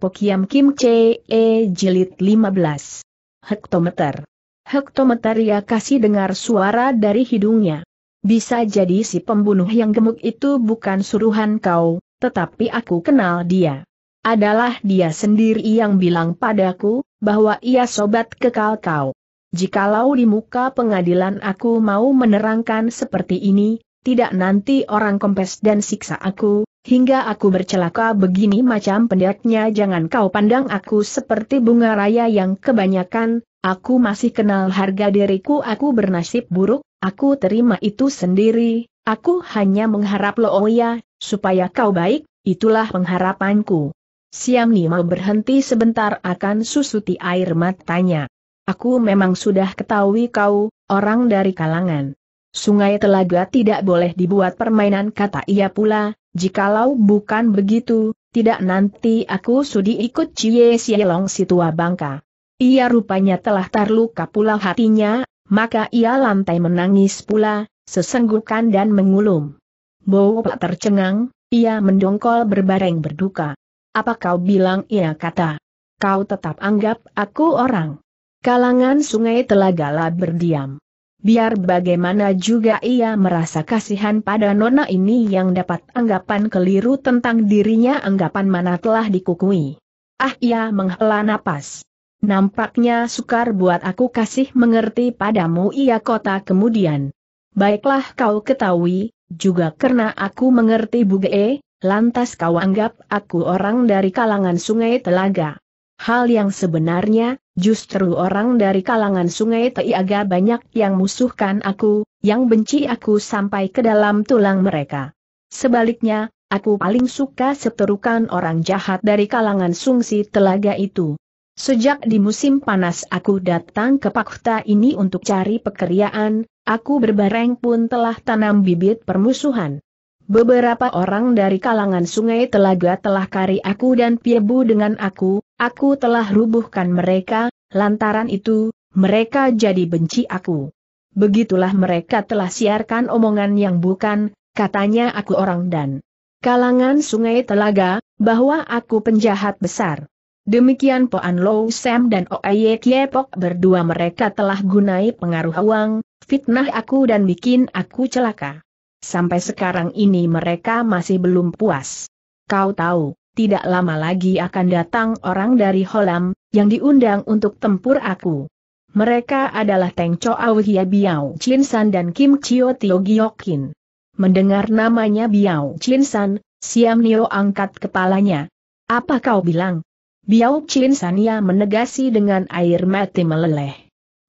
Pokiam Kim Che E Jilid 15. Hektometer. Hektometer ya kasih dengar suara dari hidungnya. Bisa jadi si pembunuh yang gemuk itu bukan suruhan kau, tetapi aku kenal dia. Adalah dia sendiri yang bilang padaku, bahwa ia sobat kekal kau. Jikalau di muka pengadilan aku mau menerangkan seperti ini, tidak nanti orang kompes dan siksa aku, Hingga aku bercelaka begini macam pendeknya jangan kau pandang aku seperti bunga raya yang kebanyakan, aku masih kenal harga diriku aku bernasib buruk, aku terima itu sendiri, aku hanya mengharap Looya, supaya kau baik, itulah pengharapanku. Siam Nima berhenti sebentar akan susuti air matanya. Aku memang sudah ketahui kau, orang dari kalangan Sungai Telaga tidak boleh dibuat permainan kata ia pula, jikalau bukan begitu, tidak nanti aku sudi ikut Cie Sielong si tua bangka. Ia rupanya telah terluka pula hatinya, maka ia lantai menangis pula, sesenggukan dan mengulum. Bowo tercengang, ia mendongkol berbareng berduka. Apa kau bilang ia kata? Kau tetap anggap aku orang. Kalangan sungai Telaga berdiam biar bagaimana juga ia merasa kasihan pada nona ini yang dapat anggapan keliru tentang dirinya anggapan mana telah dikukui. Ah ia menghela napas. Nampaknya sukar buat aku kasih mengerti padamu ia kota kemudian. Baiklah kau ketahui, juga karena aku mengerti Buge, lantas kau anggap aku orang dari kalangan sungai telaga. Hal yang sebenarnya, Justru orang dari kalangan sungai Teiaga banyak yang musuhkan aku, yang benci aku sampai ke dalam tulang mereka. Sebaliknya, aku paling suka seterukan orang jahat dari kalangan sungsi telaga itu. Sejak di musim panas aku datang ke Pakhta ini untuk cari pekerjaan, aku berbareng pun telah tanam bibit permusuhan. Beberapa orang dari kalangan sungai telaga telah kari aku dan piebu dengan aku, aku telah rubuhkan mereka, Lantaran itu, mereka jadi benci aku. Begitulah mereka telah siarkan omongan yang bukan, katanya aku orang dan kalangan sungai telaga, bahwa aku penjahat besar. Demikian Poan Low Sam dan Oye Kiepok berdua mereka telah gunai pengaruh uang, fitnah aku dan bikin aku celaka. Sampai sekarang ini mereka masih belum puas. Kau tahu, tidak lama lagi akan datang orang dari Holam, yang diundang untuk tempur aku. Mereka adalah Teng Chow Hia Biao Chin San dan Kim Chio Tio Giokin. Mendengar namanya Biao Chin San, Siam Nio angkat kepalanya. Apa kau bilang? Biao Chin San ia menegasi dengan air mati meleleh.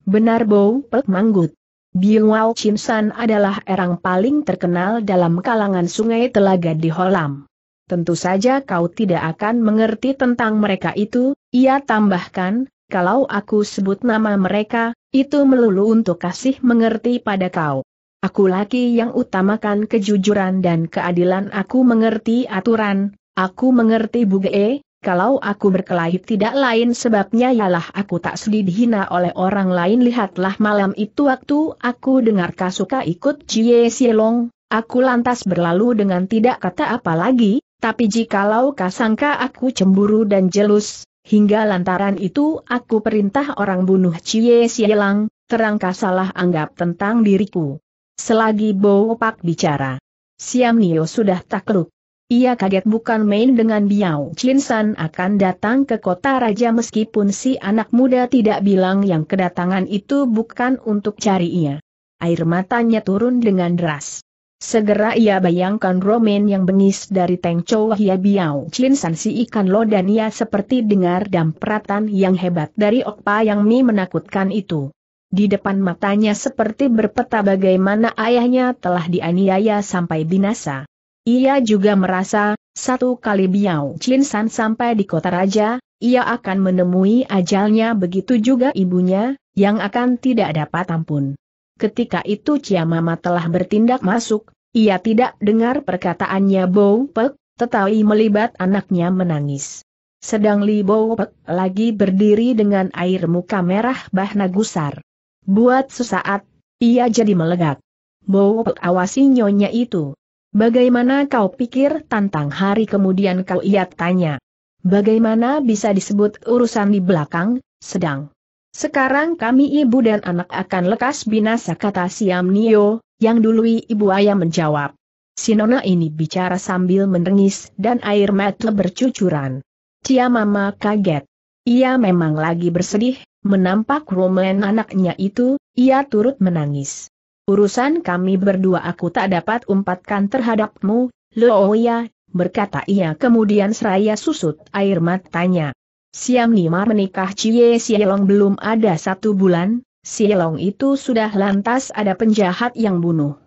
Benar Bow Pek Manggut. Biao Chin San adalah erang paling terkenal dalam kalangan sungai telaga di Holam tentu saja kau tidak akan mengerti tentang mereka itu, ia tambahkan, kalau aku sebut nama mereka, itu melulu untuk kasih mengerti pada kau. Aku laki yang utamakan kejujuran dan keadilan aku mengerti aturan, aku mengerti buge, kalau aku berkelahi tidak lain sebabnya ialah aku tak sudi dihina oleh orang lain lihatlah malam itu waktu aku dengar kasuka ikut Jie Sielong, aku lantas berlalu dengan tidak kata apa lagi, tapi jikalau kasangka aku cemburu dan jelus, hingga lantaran itu aku perintah orang bunuh Cie Sielang, terangka salah anggap tentang diriku. Selagi Bo Pak bicara, Siam Nio sudah takluk. Ia kaget bukan main dengan Biao Chinsan akan datang ke kota raja meskipun si anak muda tidak bilang yang kedatangan itu bukan untuk cari ia. Air matanya turun dengan deras. Segera ia bayangkan romen yang bengis dari Teng Chow Hia Biao Chin San Si Ikan Lo dan ia seperti dengar dampratan yang hebat dari Okpa yang Mi menakutkan itu. Di depan matanya seperti berpeta bagaimana ayahnya telah dianiaya sampai binasa. Ia juga merasa, satu kali Biao Chin San sampai di kota raja, ia akan menemui ajalnya begitu juga ibunya, yang akan tidak dapat ampun. Ketika itu Cia Mama telah bertindak masuk, ia tidak dengar perkataannya Bow Pek, tetapi melibat anaknya menangis. Sedang Li Bow Pek lagi berdiri dengan air muka merah bahna gusar. Buat sesaat, ia jadi melegak. Bow Pek awasi nyonya itu. Bagaimana kau pikir tantang hari kemudian kau ia tanya. Bagaimana bisa disebut urusan di belakang, sedang sekarang kami ibu dan anak akan lekas binasa kata Siam Nio, yang dulu ibu ayah menjawab. Sinona ini bicara sambil menangis dan air mata bercucuran. Cia Mama kaget. Ia memang lagi bersedih, menampak romen anaknya itu, ia turut menangis. Urusan kami berdua aku tak dapat umpatkan terhadapmu, Looya, berkata ia kemudian seraya susut air matanya. Siam Nimar menikah Cie Sielong belum ada satu bulan, Sielong itu sudah lantas ada penjahat yang bunuh.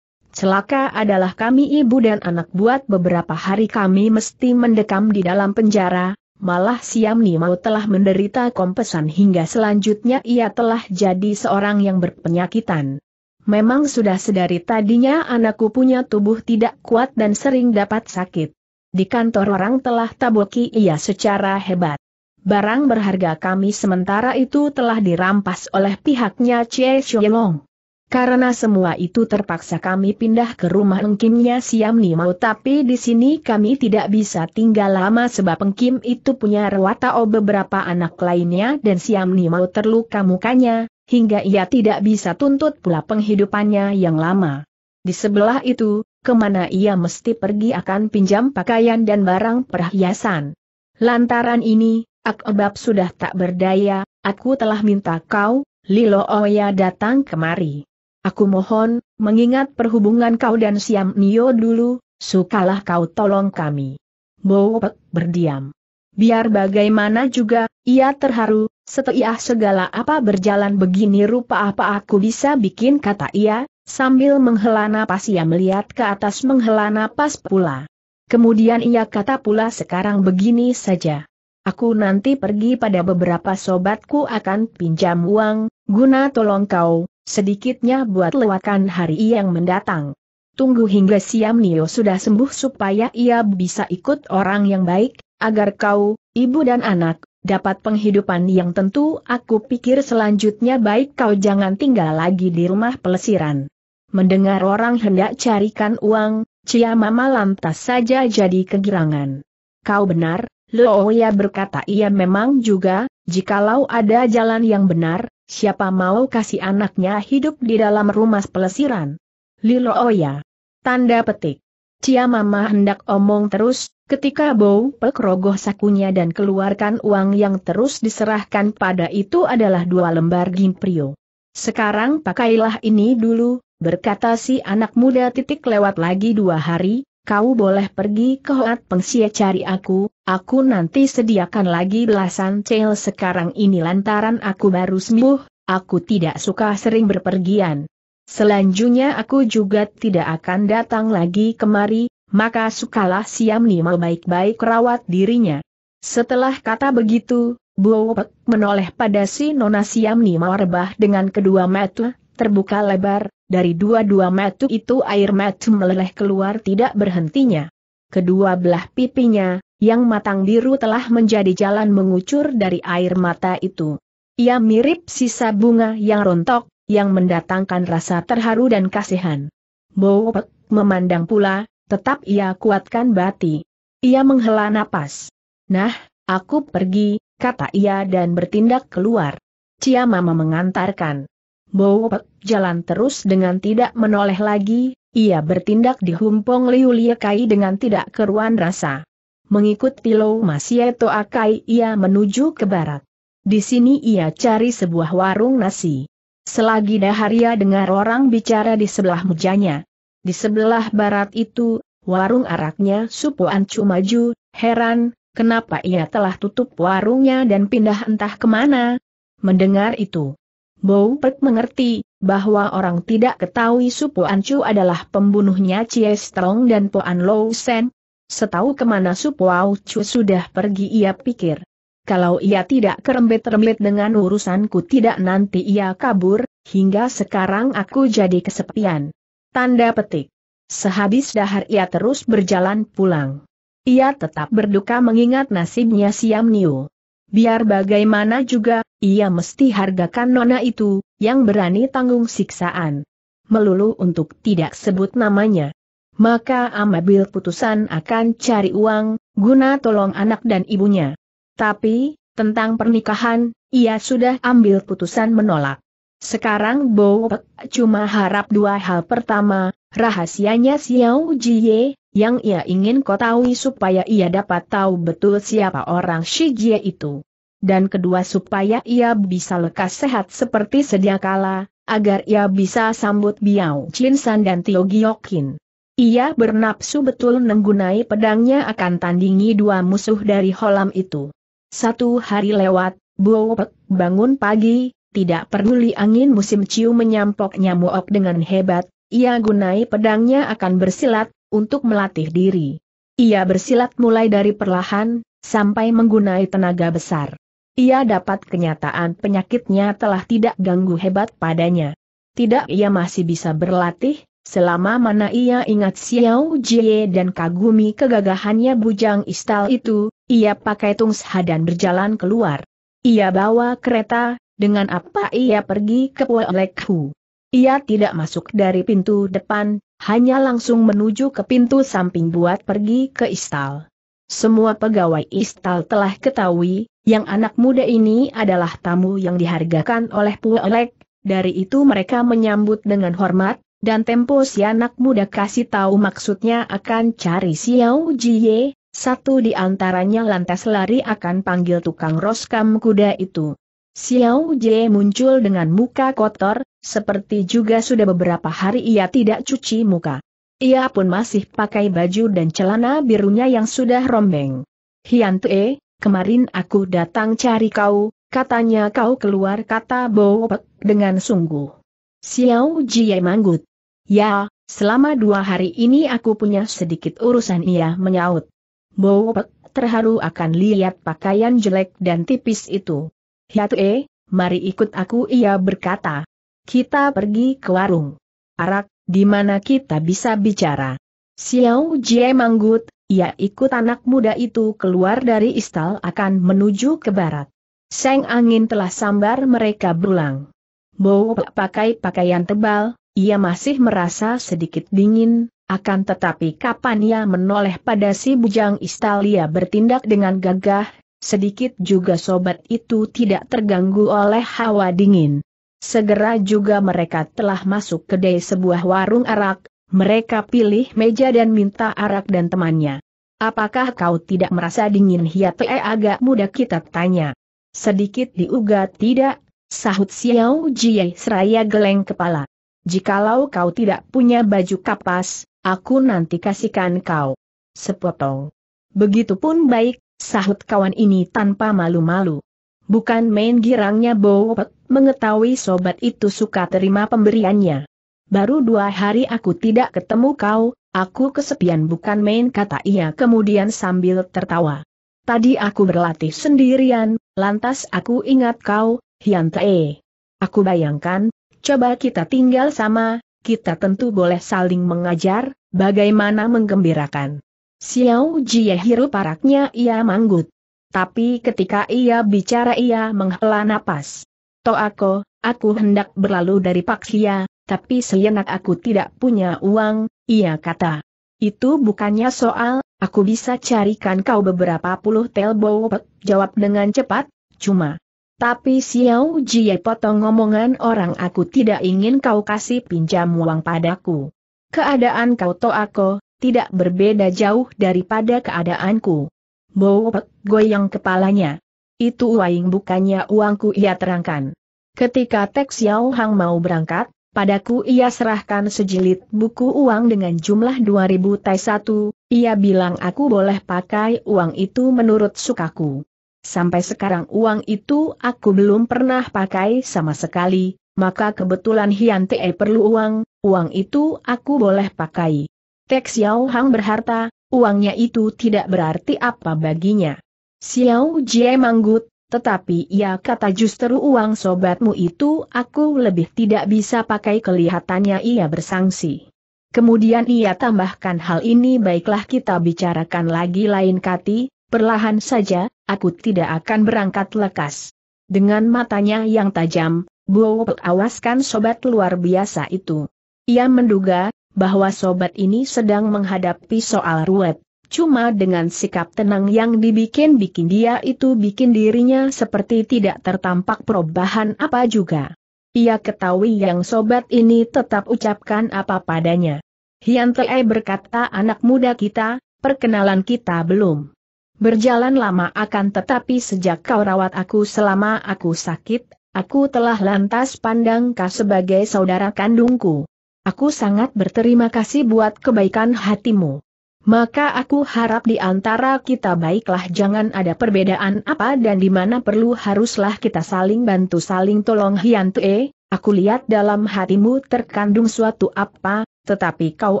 Celaka adalah kami ibu dan anak buat beberapa hari kami mesti mendekam di dalam penjara, malah Siam Nimau telah menderita kompesan hingga selanjutnya ia telah jadi seorang yang berpenyakitan. Memang sudah sedari tadinya anakku punya tubuh tidak kuat dan sering dapat sakit. Di kantor orang telah taboki ia secara hebat barang berharga kami sementara itu telah dirampas oleh pihaknya Chie Xiong. Karena semua itu terpaksa kami pindah ke rumah engkimnya Siam Nimau tapi di sini kami tidak bisa tinggal lama sebab engkim itu punya rewatao beberapa anak lainnya dan Siam Nimau terluka mukanya, hingga ia tidak bisa tuntut pula penghidupannya yang lama. Di sebelah itu, kemana ia mesti pergi akan pinjam pakaian dan barang perhiasan. Lantaran ini, Akbab sudah tak berdaya, aku telah minta kau, Lilo Oya datang kemari. Aku mohon, mengingat perhubungan kau dan Siam Nio dulu, sukalah kau tolong kami. Bowopek berdiam. Biar bagaimana juga, ia terharu, setiah segala apa berjalan begini rupa apa aku bisa bikin kata ia, sambil menghela napas ia melihat ke atas menghela napas pula. Kemudian ia kata pula sekarang begini saja. Aku nanti pergi pada beberapa sobatku akan pinjam uang, guna tolong kau, sedikitnya buat lewatkan hari yang mendatang. Tunggu hingga Siam Nio sudah sembuh supaya ia bisa ikut orang yang baik, agar kau, ibu dan anak, dapat penghidupan yang tentu aku pikir selanjutnya baik kau jangan tinggal lagi di rumah pelesiran. Mendengar orang hendak carikan uang, Cia Mama lantas saja jadi kegirangan. Kau benar, Looya oh berkata ia memang juga, jikalau ada jalan yang benar, siapa mau kasih anaknya hidup di dalam rumah pelesiran? Looya. Oh Tanda petik. Cia Mama hendak omong terus, ketika Bow Pek sakunya dan keluarkan uang yang terus diserahkan pada itu adalah dua lembar gimprio. Sekarang pakailah ini dulu, berkata si anak muda titik lewat lagi dua hari, kau boleh pergi ke Hoat Pengsia cari aku, aku nanti sediakan lagi belasan cel sekarang ini lantaran aku baru sembuh, aku tidak suka sering berpergian. Selanjutnya aku juga tidak akan datang lagi kemari, maka sukalah Siam lima baik-baik rawat dirinya. Setelah kata begitu, Buopek menoleh pada si Nona Siam lima rebah dengan kedua mata, terbuka lebar, dari dua-dua mata itu air metu meleleh keluar tidak berhentinya. Kedua belah pipinya, yang matang biru telah menjadi jalan mengucur dari air mata itu. Ia mirip sisa bunga yang rontok, yang mendatangkan rasa terharu dan kasihan. Bowpek memandang pula, tetap ia kuatkan bati. Ia menghela napas. Nah, aku pergi, kata ia dan bertindak keluar. Cia Mama mengantarkan. Bau, jalan terus dengan tidak menoleh lagi, ia bertindak di Humpong Liu Liekai dengan tidak keruan rasa. Mengikuti Lou Masieto Akai ia menuju ke barat. Di sini ia cari sebuah warung nasi. Selagi Daharia dengar orang bicara di sebelah mejanya. Di sebelah barat itu, warung araknya Supuan Cumaju heran, kenapa ia telah tutup warungnya dan pindah entah kemana. Mendengar itu, Bou Pek mengerti, bahwa orang tidak ketahui Su Puan Chu adalah pembunuhnya Chie Strong dan Puan Lou Sen. Setahu kemana Su Puan Chu sudah pergi ia pikir. Kalau ia tidak kerembet-rembet dengan urusanku tidak nanti ia kabur, hingga sekarang aku jadi kesepian. Tanda petik. Sehabis dahar ia terus berjalan pulang. Ia tetap berduka mengingat nasibnya Siam Niu. Biar bagaimana juga, ia mesti hargakan nona itu, yang berani tanggung siksaan. Melulu untuk tidak sebut namanya. Maka amabil putusan akan cari uang, guna tolong anak dan ibunya. Tapi, tentang pernikahan, ia sudah ambil putusan menolak. Sekarang Bo cuma harap dua hal pertama, rahasianya Xiao Jie, yang ia ingin kau tahu supaya ia dapat tahu betul siapa orang Shijie itu. Dan kedua supaya ia bisa lekas sehat seperti sedia agar ia bisa sambut Biao Chinsan dan Tio Giokin. Ia bernapsu betul menggunai pedangnya akan tandingi dua musuh dari holam itu. Satu hari lewat, Buopek bangun pagi, tidak peduli angin musim ciu menyampok nyamuk dengan hebat, ia gunai pedangnya akan bersilat, untuk melatih diri. Ia bersilat mulai dari perlahan, sampai menggunai tenaga besar. Ia dapat kenyataan penyakitnya telah tidak ganggu hebat padanya. Tidak ia masih bisa berlatih, selama mana ia ingat Xiao Jie dan kagumi kegagahannya bujang istal itu, ia pakai tungsha dan berjalan keluar. Ia bawa kereta, dengan apa ia pergi ke Lekhu. Ia tidak masuk dari pintu depan, hanya langsung menuju ke pintu samping buat pergi ke istal. Semua pegawai istal telah ketahui, yang anak muda ini adalah tamu yang dihargakan oleh olek. dari itu mereka menyambut dengan hormat, dan tempo si anak muda kasih tahu maksudnya akan cari Xiao Jie, satu di antaranya lantas lari akan panggil tukang roskam kuda itu. Xiao Jie muncul dengan muka kotor, seperti juga sudah beberapa hari ia tidak cuci muka. Ia pun masih pakai baju dan celana birunya yang sudah rombeng. Hian Tue, kemarin aku datang cari kau, katanya kau keluar kata Bowpek dengan sungguh. Xiao Jie manggut. Ya, selama dua hari ini aku punya sedikit urusan ia menyaut. Bowpek terharu akan lihat pakaian jelek dan tipis itu. Hiatue, eh, mari ikut aku ia berkata. Kita pergi ke warung. Arak, di mana kita bisa bicara. Xiao Jie manggut, ia ikut anak muda itu keluar dari istal akan menuju ke barat. Seng angin telah sambar mereka berulang. Bowo pakai pakaian tebal, ia masih merasa sedikit dingin, akan tetapi kapan ia menoleh pada si bujang istal ia bertindak dengan gagah, sedikit juga sobat itu tidak terganggu oleh hawa dingin. Segera juga mereka telah masuk ke kedai sebuah warung arak, mereka pilih meja dan minta arak dan temannya. Apakah kau tidak merasa dingin hiate agak muda kita tanya. Sedikit diugat tidak, sahut Xiao Jie seraya geleng kepala. Jikalau kau tidak punya baju kapas, aku nanti kasihkan kau. Sepotong. Begitupun baik, sahut kawan ini tanpa malu-malu. Bukan main girangnya Bowet, mengetahui sobat itu suka terima pemberiannya. Baru dua hari aku tidak ketemu kau, aku kesepian bukan main kata ia kemudian sambil tertawa. Tadi aku berlatih sendirian, lantas aku ingat kau, Hiantae. Aku bayangkan, coba kita tinggal sama, kita tentu boleh saling mengajar, bagaimana menggembirakan. Xiao Jie hirup paraknya ia manggut. Tapi ketika ia bicara ia menghela napas. Toako, aku hendak berlalu dari Paksia, tapi seyenak aku tidak punya uang, ia kata. Itu bukannya soal, aku bisa carikan kau beberapa puluh telbo jawab dengan cepat, cuma. Tapi Xiao Jie potong omongan orang aku tidak ingin kau kasih pinjam uang padaku. Keadaan kau to aku, tidak berbeda jauh daripada keadaanku. Bowpek goyang kepalanya. Itu uang bukannya uangku ia terangkan. Ketika Tek Xiao Hang mau berangkat, padaku ia serahkan sejilid buku uang dengan jumlah 2000 tai satu, ia bilang aku boleh pakai uang itu menurut sukaku. Sampai sekarang uang itu aku belum pernah pakai sama sekali, maka kebetulan Hian Te perlu uang, uang itu aku boleh pakai. Tek Xiao Hang berharta, uangnya itu tidak berarti apa baginya. Xiao Jie manggut, tetapi ia kata justru uang sobatmu itu aku lebih tidak bisa pakai kelihatannya ia bersangsi. Kemudian ia tambahkan hal ini baiklah kita bicarakan lagi lain kati, perlahan saja, aku tidak akan berangkat lekas. Dengan matanya yang tajam, Bo awaskan sobat luar biasa itu. Ia menduga, bahwa sobat ini sedang menghadapi soal ruwet. Cuma dengan sikap tenang yang dibikin-bikin dia itu bikin dirinya seperti tidak tertampak perubahan apa juga. Ia ketahui yang sobat ini tetap ucapkan apa padanya. Hian Tei berkata anak muda kita, perkenalan kita belum. Berjalan lama akan tetapi sejak kau rawat aku selama aku sakit, aku telah lantas pandang kau sebagai saudara kandungku. Aku sangat berterima kasih buat kebaikan hatimu. Maka aku harap di antara kita baiklah jangan ada perbedaan apa dan di mana perlu haruslah kita saling bantu saling tolong Hian Tue, aku lihat dalam hatimu terkandung suatu apa, tetapi kau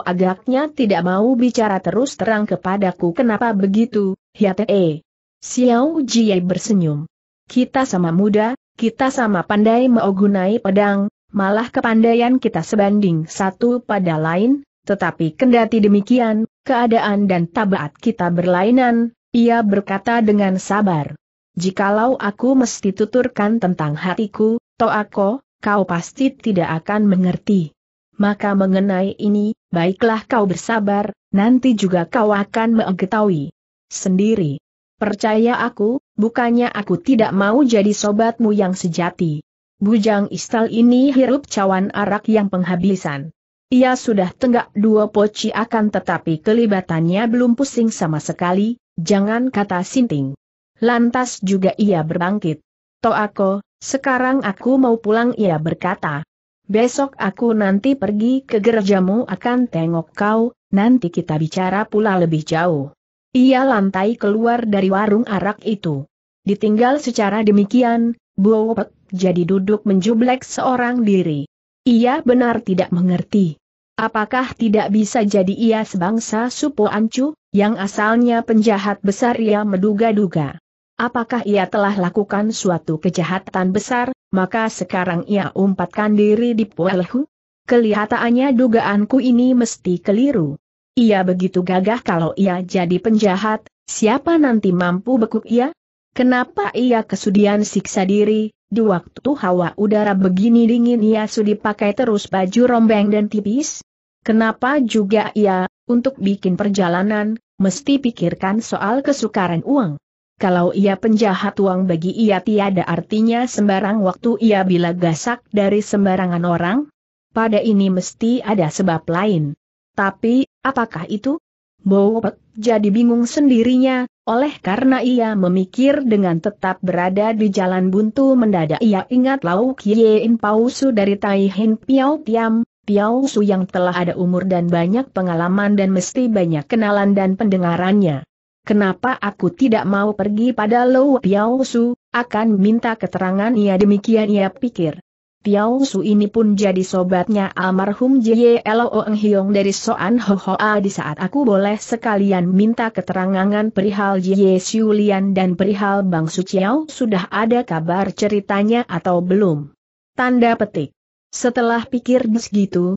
agaknya tidak mau bicara terus terang kepadaku kenapa begitu, Hian Tue. Xiao Jie bersenyum. Kita sama muda, kita sama pandai mau pedang, malah kepandaian kita sebanding satu pada lain, tetapi kendati demikian, keadaan dan tabaat kita berlainan, ia berkata dengan sabar. Jikalau aku mesti tuturkan tentang hatiku, aku, kau pasti tidak akan mengerti. Maka mengenai ini, baiklah kau bersabar, nanti juga kau akan mengetahui sendiri. Percaya aku, bukannya aku tidak mau jadi sobatmu yang sejati. Bujang istal ini hirup cawan arak yang penghabisan. Ia sudah tenggak dua poci akan tetapi kelibatannya belum pusing sama sekali, jangan kata sinting. Lantas juga ia berbangkit. Toako, sekarang aku mau pulang ia berkata. Besok aku nanti pergi ke gerejamu akan tengok kau, nanti kita bicara pula lebih jauh. Ia lantai keluar dari warung arak itu. Ditinggal secara demikian, Boopet, jadi duduk menjublek seorang diri. Ia benar tidak mengerti. Apakah tidak bisa jadi ia sebangsa Supo Ancu, yang asalnya penjahat besar ia menduga-duga. Apakah ia telah lakukan suatu kejahatan besar, maka sekarang ia umpatkan diri di Puelhu? Kelihatannya dugaanku ini mesti keliru. Ia begitu gagah kalau ia jadi penjahat, siapa nanti mampu bekuk ia? Kenapa ia kesudian siksa diri, di waktu hawa udara begini dingin ia sudi pakai terus baju rombeng dan tipis? Kenapa juga ia, untuk bikin perjalanan, mesti pikirkan soal kesukaran uang? Kalau ia penjahat uang bagi ia tiada artinya sembarang waktu ia bila gasak dari sembarangan orang? Pada ini mesti ada sebab lain. Tapi, apakah itu? Bowopet jadi bingung sendirinya, oleh karena ia memikir dengan tetap berada di jalan buntu mendadak ia ingat Lau Kiein Pausu dari Taihin Piao Tiam, Piao Su yang telah ada umur dan banyak pengalaman dan mesti banyak kenalan dan pendengarannya. Kenapa aku tidak mau pergi pada Lau Piao Su, akan minta keterangan ia demikian ia pikir. Piao Su ini pun jadi sobatnya almarhum J.Y. Eng Hiong dari Soan Ho Hoa di saat aku boleh sekalian minta keterangan perihal Jie Siulian dan perihal Bang Su Chiao sudah ada kabar ceritanya atau belum. Tanda petik. Setelah pikir gitu,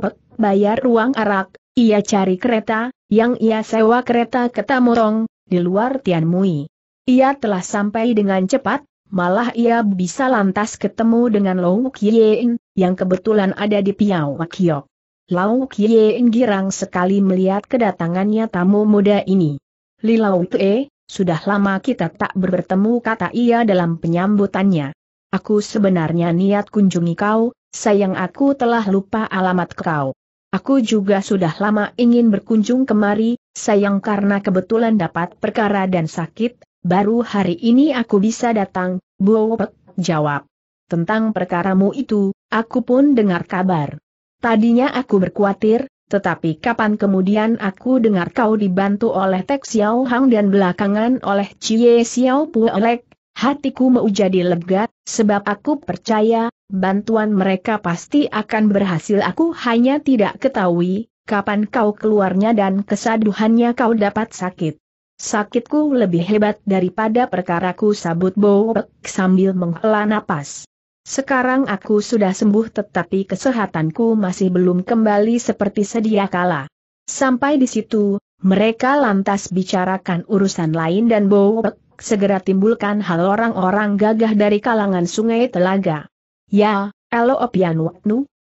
Pek bayar ruang arak, ia cari kereta, yang ia sewa kereta ke Tamorong, di luar Tianmui. Ia telah sampai dengan cepat, malah ia bisa lantas ketemu dengan Lau Kiein, yang kebetulan ada di Piao Lau Kiein girang sekali melihat kedatangannya tamu muda ini. Li Lau Tue, sudah lama kita tak bertemu kata ia dalam penyambutannya. Aku sebenarnya niat kunjungi kau, sayang aku telah lupa alamat kau. Aku juga sudah lama ingin berkunjung kemari, sayang karena kebetulan dapat perkara dan sakit, baru hari ini aku bisa datang, Buopek jawab. Tentang perkaramu itu, aku pun dengar kabar. Tadinya aku berkhawatir, tetapi kapan kemudian aku dengar kau dibantu oleh Tek Xiao Hang dan belakangan oleh Cie Xiao Puelek, hatiku mau jadi lega, sebab aku percaya, bantuan mereka pasti akan berhasil aku hanya tidak ketahui, kapan kau keluarnya dan kesaduhannya kau dapat sakit. Sakitku lebih hebat daripada perkaraku sabut Bowek sambil menghela napas. Sekarang aku sudah sembuh tetapi kesehatanku masih belum kembali seperti sedia kala. Sampai di situ, mereka lantas bicarakan urusan lain dan Bowek segera timbulkan hal orang-orang gagah dari kalangan sungai Telaga. Ya, Elo opianu,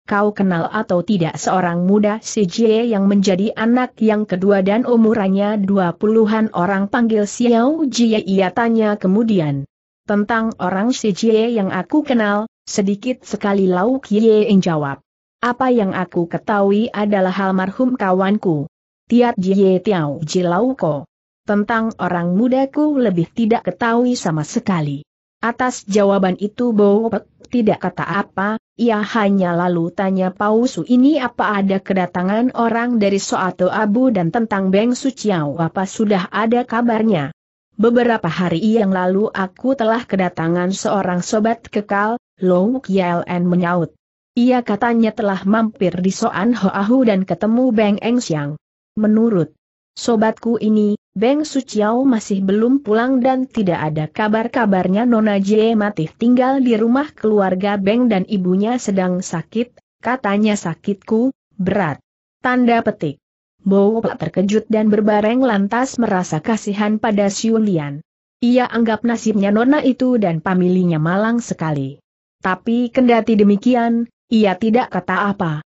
kau kenal atau tidak seorang muda si Jie yang menjadi anak yang kedua dan umurannya dua puluhan orang panggil Xiao Jie ia tanya kemudian. Tentang orang si Jie yang aku kenal, sedikit sekali Lau Kie yang jawab. Apa yang aku ketahui adalah almarhum kawanku. Tiat Jie Tiao lau Ko. Tentang orang mudaku lebih tidak ketahui sama sekali. Atas jawaban itu Bo Pek tidak kata apa, ia hanya lalu tanya Pausu ini apa ada kedatangan orang dari Soato Abu dan tentang Beng Suciao apa sudah ada kabarnya. Beberapa hari yang lalu aku telah kedatangan seorang sobat kekal, Lou Kielan menyaut. Ia katanya telah mampir di Soan Hoahu dan ketemu Beng Eng Siang. Menurut Sobatku ini, Beng Suciao masih belum pulang dan tidak ada kabar-kabarnya Nona Jie Matif tinggal di rumah keluarga Beng dan ibunya sedang sakit, katanya sakitku, berat. Tanda petik. Bowo terkejut dan berbareng lantas merasa kasihan pada Siulian. Ia anggap nasibnya Nona itu dan pamilinya malang sekali. Tapi kendati demikian, ia tidak kata apa.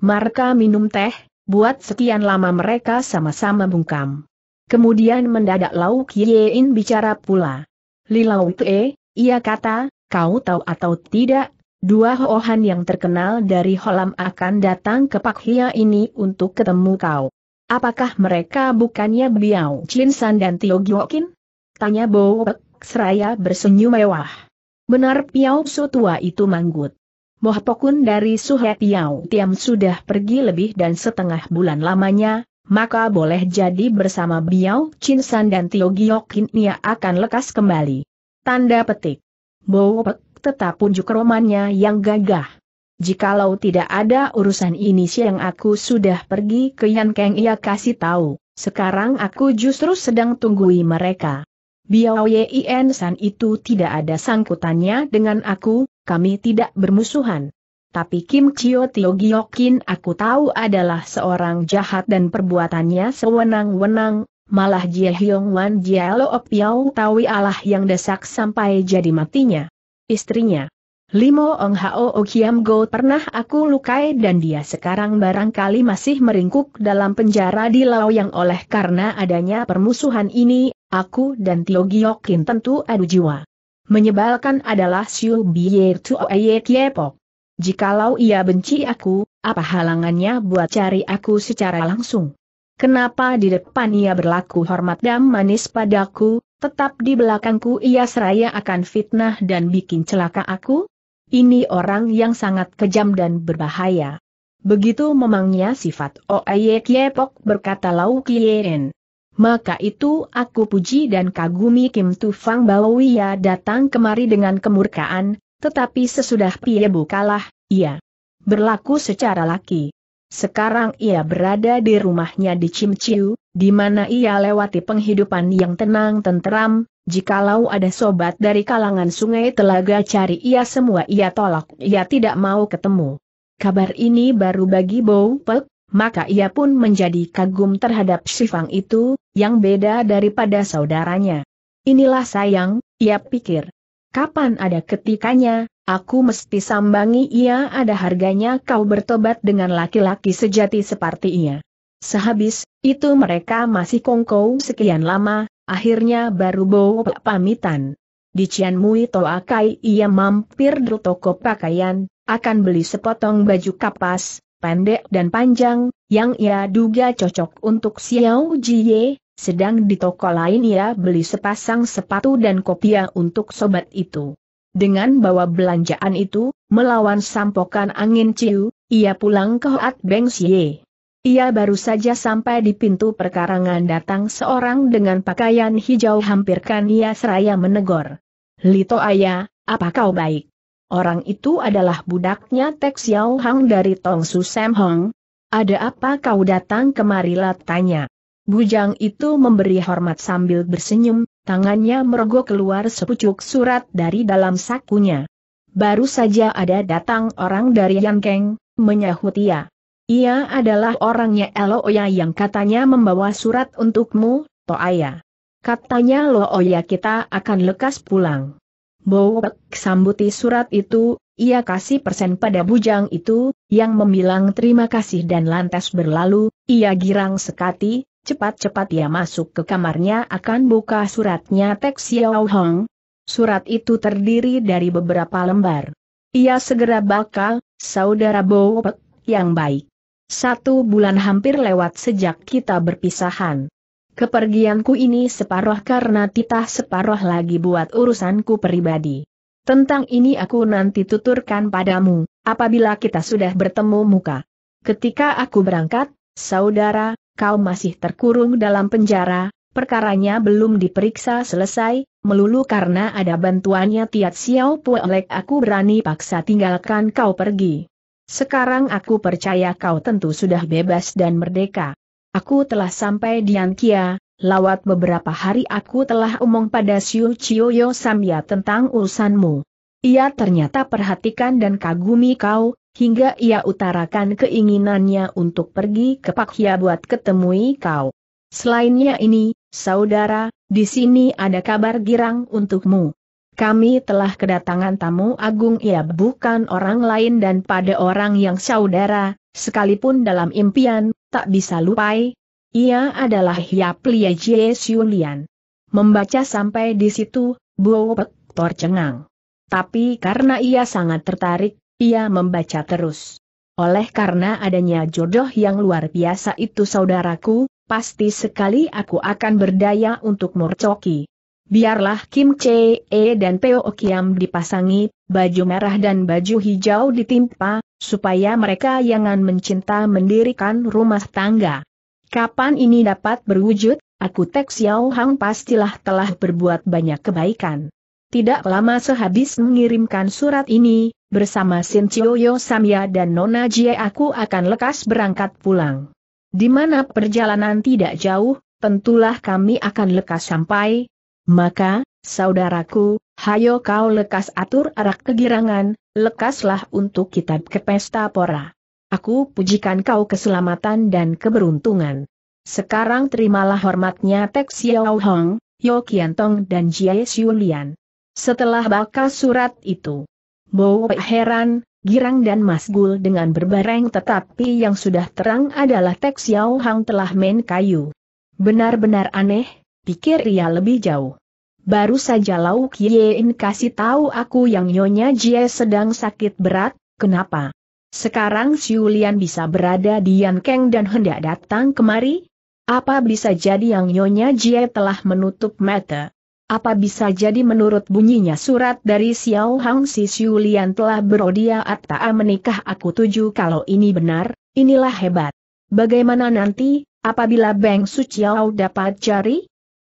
Marka minum teh, Buat sekian lama mereka sama-sama bungkam. Kemudian mendadak Lau Kiein bicara pula. Lilau Te, ia kata, kau tahu atau tidak, dua Hohan yang terkenal dari Holam akan datang ke Pak Hia ini untuk ketemu kau. Apakah mereka bukannya Biao San dan Tio Giokin? Tanya Bo Pek, seraya bersenyum mewah. Benar Piao tua itu manggut. Mohpokun dari Suhe Tiau Tiam sudah pergi lebih dan setengah bulan lamanya, maka boleh jadi bersama Biao Chinsan dan Tio Giokin ia akan lekas kembali. Tanda petik. Bowopek tetap unjuk romannya yang gagah. Jikalau tidak ada urusan ini siang aku sudah pergi ke Yan Keng ia kasih tahu, sekarang aku justru sedang tunggui mereka. Biao Yien San itu tidak ada sangkutannya dengan aku, kami tidak bermusuhan. Tapi Kim Chio Tio Kin aku tahu adalah seorang jahat dan perbuatannya sewenang-wenang, malah Jie Hyong Wan Jie Lo Piao Tawi Allah yang desak sampai jadi matinya. Istrinya. Limo Ong Hao Kiam Go pernah aku lukai dan dia sekarang barangkali masih meringkuk dalam penjara di Lao yang oleh karena adanya permusuhan ini aku dan Tio Giokin tentu adu jiwa. Menyebalkan adalah Siu Bier Tuoye Kiepok. Jikalau ia benci aku, apa halangannya buat cari aku secara langsung? Kenapa di depan ia berlaku hormat dan manis padaku, tetap di belakangku ia seraya akan fitnah dan bikin celaka aku? Ini orang yang sangat kejam dan berbahaya. Begitu memangnya sifat Oeye Kiepok berkata Lau Kien. Maka itu aku puji dan kagumi Kim Tufang bahwa ia datang kemari dengan kemurkaan, tetapi sesudah Piebu bukalah, ia berlaku secara laki. Sekarang ia berada di rumahnya di Cimciu, di mana ia lewati penghidupan yang tenang tenteram, jikalau ada sobat dari kalangan sungai telaga cari ia semua ia tolak, ia tidak mau ketemu. Kabar ini baru bagi Bo Pek, maka ia pun menjadi kagum terhadap Sifang itu, yang beda daripada saudaranya. Inilah sayang, ia pikir. Kapan ada ketikanya, aku mesti sambangi ia ada harganya kau bertobat dengan laki-laki sejati seperti ia. Sehabis, itu mereka masih kongkow sekian lama, akhirnya baru bawa pamitan. Di Cian Mui Toakai ia mampir di toko pakaian, akan beli sepotong baju kapas, pendek dan panjang, yang ia duga cocok untuk Xiao Jie, sedang di toko lain ia beli sepasang sepatu dan kopiah untuk sobat itu. Dengan bawa belanjaan itu, melawan sampokan angin ciu, ia pulang ke Hoat Beng Xie. Ia baru saja sampai di pintu perkarangan datang seorang dengan pakaian hijau hampirkan ia seraya menegur. Lito ayah, apa kau baik? Orang itu adalah budaknya Tek Xiao Hang dari Tong Su Sam Hong. Ada apa kau datang kemari tanya. Bujang itu memberi hormat sambil bersenyum, tangannya merogoh keluar sepucuk surat dari dalam sakunya. Baru saja ada datang orang dari Yan Keng, menyahut ia. Ia adalah orangnya Oya yang katanya membawa surat untukmu, Toaya. Katanya Oya kita akan lekas pulang. Bowek sambuti surat itu, ia kasih persen pada bujang itu, yang membilang terima kasih dan lantas berlalu, ia girang sekati, cepat-cepat ia masuk ke kamarnya akan buka suratnya Tek Xiao Hong. Surat itu terdiri dari beberapa lembar. Ia segera bakal, saudara Bowek, yang baik. Satu bulan hampir lewat sejak kita berpisahan. Kepergianku ini separuh karena titah separuh lagi buat urusanku pribadi. Tentang ini aku nanti tuturkan padamu, apabila kita sudah bertemu muka. Ketika aku berangkat, saudara, kau masih terkurung dalam penjara, perkaranya belum diperiksa selesai, melulu karena ada bantuannya Tiat Xiao Puolek aku berani paksa tinggalkan kau pergi. Sekarang aku percaya kau tentu sudah bebas dan merdeka. Aku telah sampai di Ankia, lawat beberapa hari aku telah omong pada Siu Chioyo Samya tentang urusanmu. Ia ternyata perhatikan dan kagumi kau, hingga ia utarakan keinginannya untuk pergi ke Pakhia buat ketemui kau. Selainnya ini, saudara, di sini ada kabar girang untukmu kami telah kedatangan tamu agung ia bukan orang lain dan pada orang yang saudara, sekalipun dalam impian, tak bisa lupai, ia adalah Hiap Lia Jie Siulian. Membaca sampai di situ, Buo Pek tercengang. Tapi karena ia sangat tertarik, ia membaca terus. Oleh karena adanya jodoh yang luar biasa itu saudaraku, pasti sekali aku akan berdaya untuk murcoki. Biarlah Kim E dan Peo Okiam dipasangi, baju merah dan baju hijau ditimpa, supaya mereka jangan mencinta mendirikan rumah tangga. Kapan ini dapat berwujud, aku Tek Xiao Hang pastilah telah berbuat banyak kebaikan. Tidak lama sehabis mengirimkan surat ini, bersama Sin Yeo Samya dan Nona Jie aku akan lekas berangkat pulang. Di mana perjalanan tidak jauh, tentulah kami akan lekas sampai, maka, saudaraku, hayo kau lekas atur arak kegirangan, lekaslah untuk kitab ke pesta pora. Aku pujikan kau keselamatan dan keberuntungan. Sekarang terimalah hormatnya Tek Xiao Hong, Yo Kian dan Jie Xiulian. Setelah baca surat itu, Bo Wei heran, Girang dan masgul dengan berbareng tetapi yang sudah terang adalah Tek Xiao Hang telah main kayu. Benar-benar aneh, pikir ia lebih jauh. Baru saja Lau Kiein kasih tahu aku yang Nyonya Jie sedang sakit berat, kenapa? Sekarang Siulian bisa berada di Yankeng dan hendak datang kemari? Apa bisa jadi yang Nyonya Jie telah menutup mata? Apa bisa jadi menurut bunyinya surat dari Xiao Hang si Siulian telah berodia atau menikah aku tuju kalau ini benar, inilah hebat. Bagaimana nanti, apabila Beng Su Chiao dapat cari?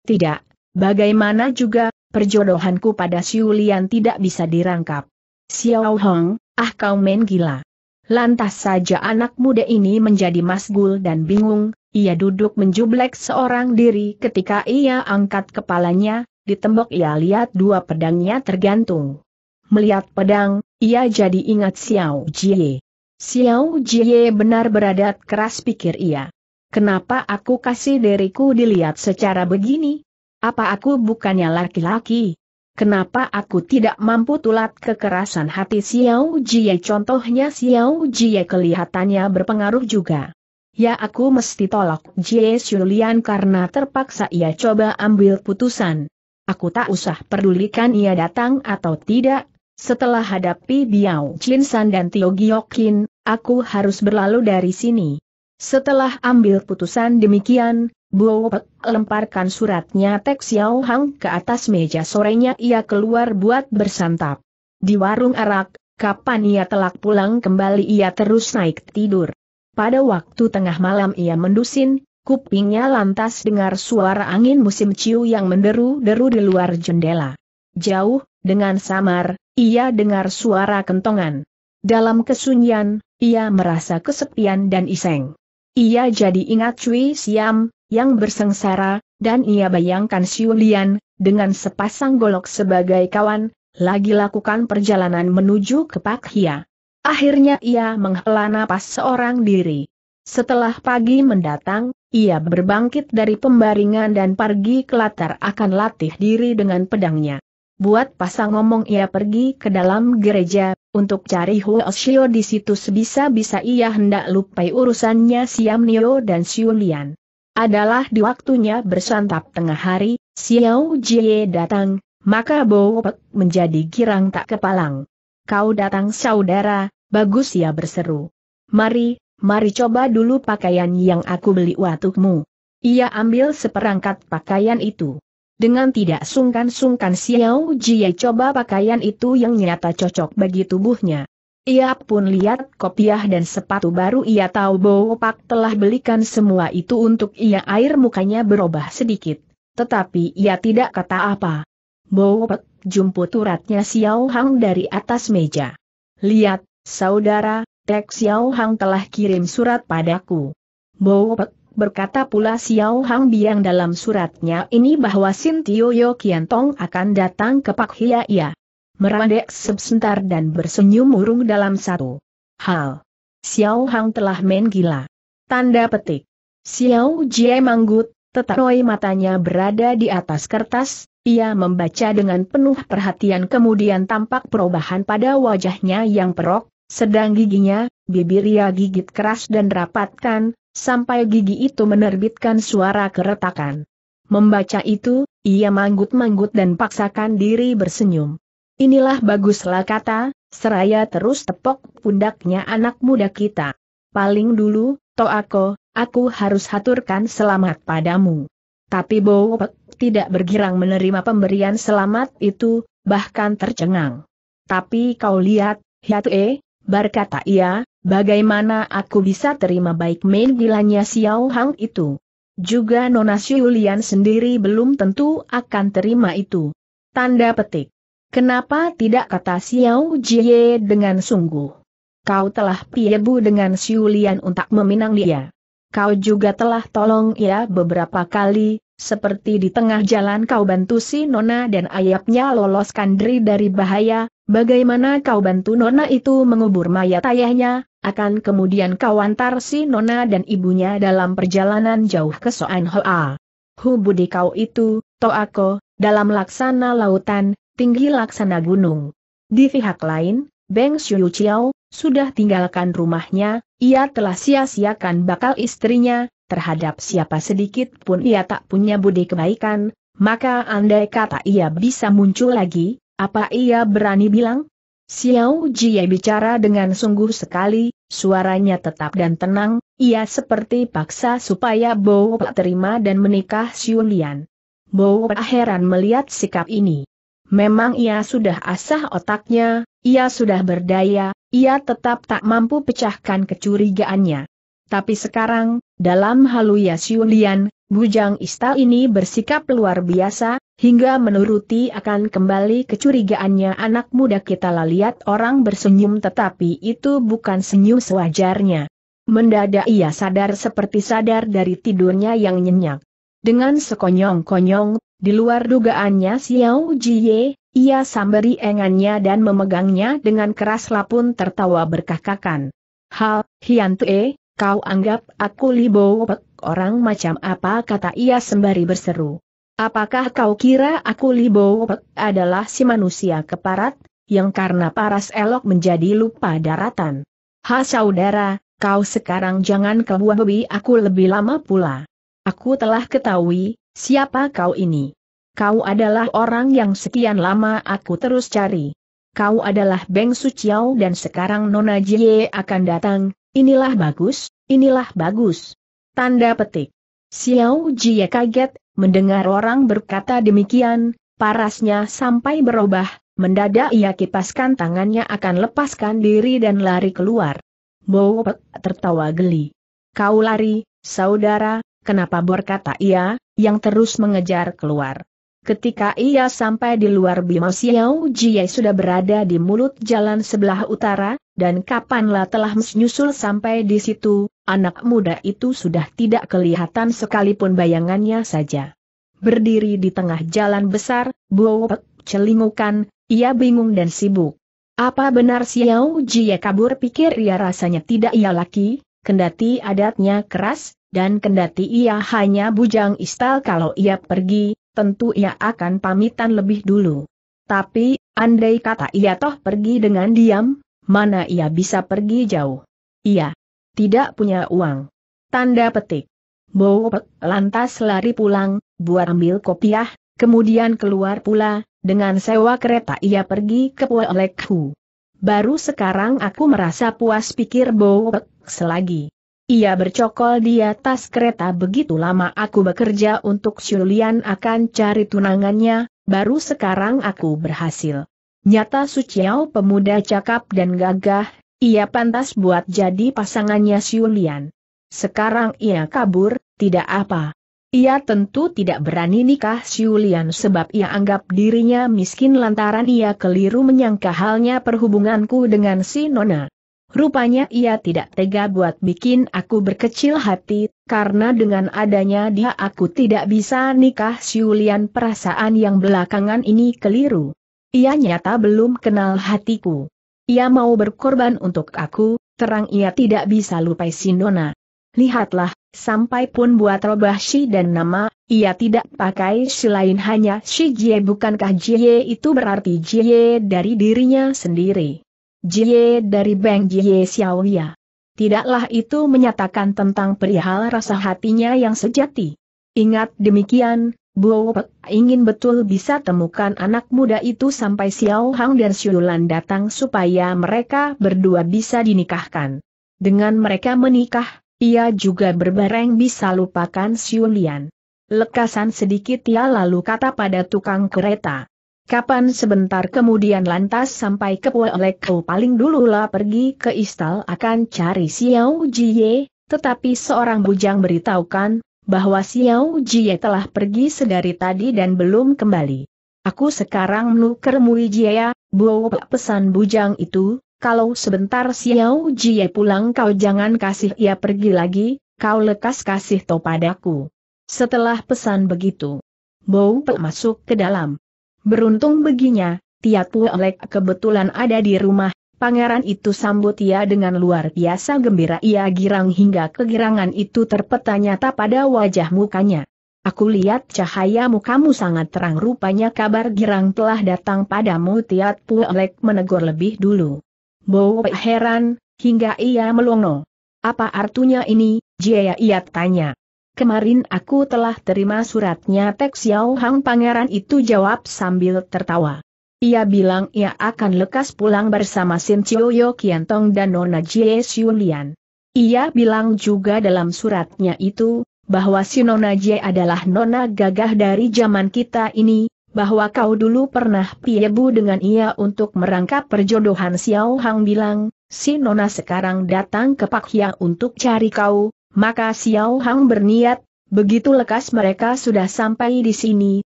Tidak, bagaimana juga, perjodohanku pada Siulian tidak bisa dirangkap. Xiao Hong, ah kau main gila. Lantas saja anak muda ini menjadi masgul dan bingung, ia duduk menjublek seorang diri ketika ia angkat kepalanya, di tembok ia lihat dua pedangnya tergantung. Melihat pedang, ia jadi ingat Xiao Jie. Xiao Jie benar beradat keras pikir ia. Kenapa aku kasih diriku dilihat secara begini? Apa aku bukannya laki-laki? Kenapa aku tidak mampu tulat kekerasan hati Xiao Jie? Contohnya Xiao Jie kelihatannya berpengaruh juga. Ya aku mesti tolak Jie Xulian karena terpaksa ia coba ambil putusan. Aku tak usah pedulikan ia datang atau tidak, setelah hadapi Biao Chinsan dan Tio Giokin, aku harus berlalu dari sini. Setelah ambil putusan demikian, Buo Pek lemparkan suratnya Tek Xiao Hang ke atas meja sorenya ia keluar buat bersantap. Di warung arak, kapan ia telak pulang kembali ia terus naik tidur. Pada waktu tengah malam ia mendusin, kupingnya lantas dengar suara angin musim ciu yang menderu-deru di luar jendela. Jauh, dengan samar, ia dengar suara kentongan. Dalam kesunyian, ia merasa kesepian dan iseng. Ia jadi ingat Cui Siam, yang bersengsara, dan ia bayangkan Siulian, dengan sepasang golok sebagai kawan, lagi lakukan perjalanan menuju ke Pak Hia. Akhirnya ia menghela napas seorang diri. Setelah pagi mendatang, ia berbangkit dari pembaringan dan pergi ke latar akan latih diri dengan pedangnya. Buat pasang ngomong ia pergi ke dalam gereja, untuk cari Huo Xiao di situ sebisa-bisa ia hendak lupai urusannya Siam Nio dan Xiu Lian. Adalah di waktunya bersantap tengah hari, Xiao Jie datang, maka Bo Pek menjadi girang tak kepalang. Kau datang saudara, bagus ya berseru. Mari, mari coba dulu pakaian yang aku beli watukmu. Ia ambil seperangkat pakaian itu. Dengan tidak sungkan-sungkan Xiao Jie coba pakaian itu yang nyata cocok bagi tubuhnya. Ia pun lihat kopiah dan sepatu baru ia tahu bahwa Pak telah belikan semua itu untuk ia air mukanya berubah sedikit. Tetapi ia tidak kata apa. Pak jumput uratnya Xiao Hang dari atas meja. Lihat, saudara, Tek Xiao Hang telah kirim surat padaku. Pak Berkata pula Xiao Hang Biang dalam suratnya ini bahwa Sin Tio Yo Kian Tong akan datang ke Pak Hia Ia. Merandek sebentar dan bersenyum murung dalam satu hal. Xiao Hang telah main gila. Tanda petik. Xiao Jie manggut, tetaroi matanya berada di atas kertas, ia membaca dengan penuh perhatian kemudian tampak perubahan pada wajahnya yang perok, sedang giginya, bibirnya gigit keras dan rapatkan, Sampai gigi itu menerbitkan suara keretakan. Membaca itu, ia manggut-manggut dan paksakan diri bersenyum. Inilah baguslah kata, seraya terus tepok pundaknya anak muda kita. Paling dulu, Toako, aku harus haturkan selamat padamu. Tapi Bowek tidak bergirang menerima pemberian selamat itu, bahkan tercengang. Tapi kau lihat, Hiatue, berkata ia, Bagaimana aku bisa terima baik main gilanya Xiao Hang itu? Juga Nona Xiulian sendiri belum tentu akan terima itu. Tanda petik. Kenapa tidak kata Xiao Jie dengan sungguh? Kau telah piebu dengan Xiulian untuk meminang dia. Kau juga telah tolong ia beberapa kali, seperti di tengah jalan kau bantu si Nona dan ayapnya loloskan diri dari bahaya, bagaimana kau bantu Nona itu mengubur mayat ayahnya, akan kemudian kau antar si Nona dan ibunya dalam perjalanan jauh ke Soan Hoa. Hu budi kau itu, Toako, dalam laksana lautan, tinggi laksana gunung. Di pihak lain, Beng Xiu Chiao, sudah tinggalkan rumahnya, ia telah sia-siakan bakal istrinya, terhadap siapa sedikit pun ia tak punya budi kebaikan, maka andai kata ia bisa muncul lagi, apa ia berani bilang? Xiao Jie bicara dengan sungguh sekali, suaranya tetap dan tenang, ia seperti paksa supaya Bo Pak terima dan menikah Xiu Lian. Bo Pak heran melihat sikap ini. Memang ia sudah asah otaknya, ia sudah berdaya, ia tetap tak mampu pecahkan kecurigaannya. Tapi sekarang, dalam haluya Xiu Lian, bujang istal ini bersikap luar biasa, hingga menuruti akan kembali kecurigaannya anak muda kita lihat orang bersenyum tetapi itu bukan senyum sewajarnya. Mendadak ia sadar seperti sadar dari tidurnya yang nyenyak. Dengan sekonyong-konyong, di luar dugaannya Xiao Jie, ia samberi engannya dan memegangnya dengan keras lapun tertawa berkakakan. Hal, Hian Tue, kau anggap aku pek orang macam apa kata ia sembari berseru. Apakah kau kira aku Libo adalah si manusia keparat, yang karena paras elok menjadi lupa daratan? Ha saudara, kau sekarang jangan keluar kebuabi aku lebih lama pula. Aku telah ketahui, siapa kau ini. Kau adalah orang yang sekian lama aku terus cari. Kau adalah Beng Suciao dan sekarang Nona Jie akan datang, inilah bagus, inilah bagus. Tanda petik. Xiao Jie kaget, Mendengar orang berkata demikian, parasnya sampai berubah, mendadak ia kipaskan tangannya akan lepaskan diri dan lari keluar. Bowopek tertawa geli. Kau lari, saudara, kenapa berkata ia, yang terus mengejar keluar. Ketika ia sampai di luar Bima Xiao Jie sudah berada di mulut jalan sebelah utara, dan kapanlah telah menyusul sampai di situ, anak muda itu sudah tidak kelihatan sekalipun bayangannya saja. Berdiri di tengah jalan besar, Buopek celingukan, ia bingung dan sibuk. Apa benar Xiao Jie kabur pikir ia rasanya tidak ia laki, kendati adatnya keras, dan kendati ia hanya bujang istal kalau ia pergi, tentu ia akan pamitan lebih dulu. Tapi, andai kata ia toh pergi dengan diam, mana ia bisa pergi jauh. Ia. Tidak punya uang. Tanda petik. Bowopek lantas lari pulang, buat ambil kopiah, kemudian keluar pula, dengan sewa kereta ia pergi ke Puelekhu. Baru sekarang aku merasa puas pikir Bowopek selagi. Ia bercokol di atas kereta begitu lama aku bekerja untuk Julian akan cari tunangannya, baru sekarang aku berhasil. Nyata Suciao pemuda cakap dan gagah, ia pantas buat jadi pasangannya Siulian. Sekarang ia kabur, tidak apa. Ia tentu tidak berani nikah Siulian sebab ia anggap dirinya miskin lantaran ia keliru menyangka halnya perhubunganku dengan si Nona. Rupanya ia tidak tega buat bikin aku berkecil hati, karena dengan adanya dia aku tidak bisa nikah Siulian perasaan yang belakangan ini keliru. Ia nyata belum kenal hatiku. Ia mau berkorban untuk aku, terang ia tidak bisa lupai Sindona. Lihatlah, sampai pun buat robah Shi dan nama, ia tidak pakai selain hanya Shi Jie bukankah Jie itu berarti Jie dari dirinya sendiri. Jie dari Bang Jie Xiaoya. Tidaklah itu menyatakan tentang perihal rasa hatinya yang sejati. Ingat demikian, Buopek, ingin betul bisa temukan anak muda itu sampai Xiao Hang dan Xiulan datang supaya mereka berdua bisa dinikahkan. Dengan mereka menikah, ia juga berbareng bisa lupakan Xiulian. Lekasan sedikit ia lalu kata pada tukang kereta. Kapan sebentar kemudian lantas sampai ke Puelekau paling dululah pergi ke Istal akan cari Xiao Jie, tetapi seorang bujang beritahukan, bahwa Xiao Jie telah pergi sedari tadi dan belum kembali. Aku sekarang menuker Mui Jie, ya, buah pesan bujang itu, kalau sebentar Xiao Jie pulang kau jangan kasih ia pergi lagi, kau lekas kasih to padaku. Setelah pesan begitu, Bou masuk ke dalam. Beruntung beginya, Tia Lek kebetulan ada di rumah, Pangeran itu sambut ia dengan luar biasa gembira ia girang hingga kegirangan itu terpetanya terpetanyata pada wajah mukanya. Aku lihat cahaya mukamu sangat terang rupanya kabar girang telah datang padamu Tiat Pulek menegur lebih dulu. Bowe heran, hingga ia melongo. Apa artunya ini, Jaya ia tanya. Kemarin aku telah terima suratnya Teks Xiao Hang pangeran itu jawab sambil tertawa. Ia bilang ia akan lekas pulang bersama Sin Chio Yo Kiantong dan Nona Jie Xulian. Ia bilang juga dalam suratnya itu, bahwa si Nona Jie adalah Nona gagah dari zaman kita ini, bahwa kau dulu pernah piebu dengan ia untuk merangkap perjodohan Xiao Hang bilang, si Nona sekarang datang ke Pak Hia untuk cari kau, maka Xiao Hang berniat, begitu lekas mereka sudah sampai di sini,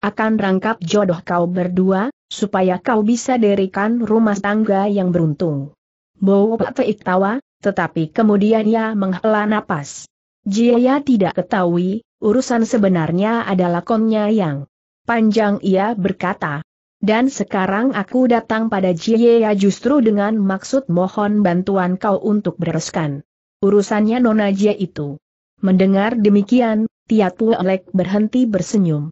akan rangkap jodoh kau berdua, supaya kau bisa dirikan rumah tangga yang beruntung. Bowo Pak tawa, tetapi kemudian ia menghela napas. Jiaya tidak ketahui, urusan sebenarnya adalah konnya yang panjang ia berkata. Dan sekarang aku datang pada Jiaya justru dengan maksud mohon bantuan kau untuk bereskan urusannya Nona Jia itu. Mendengar demikian, Tiatu Elek berhenti bersenyum.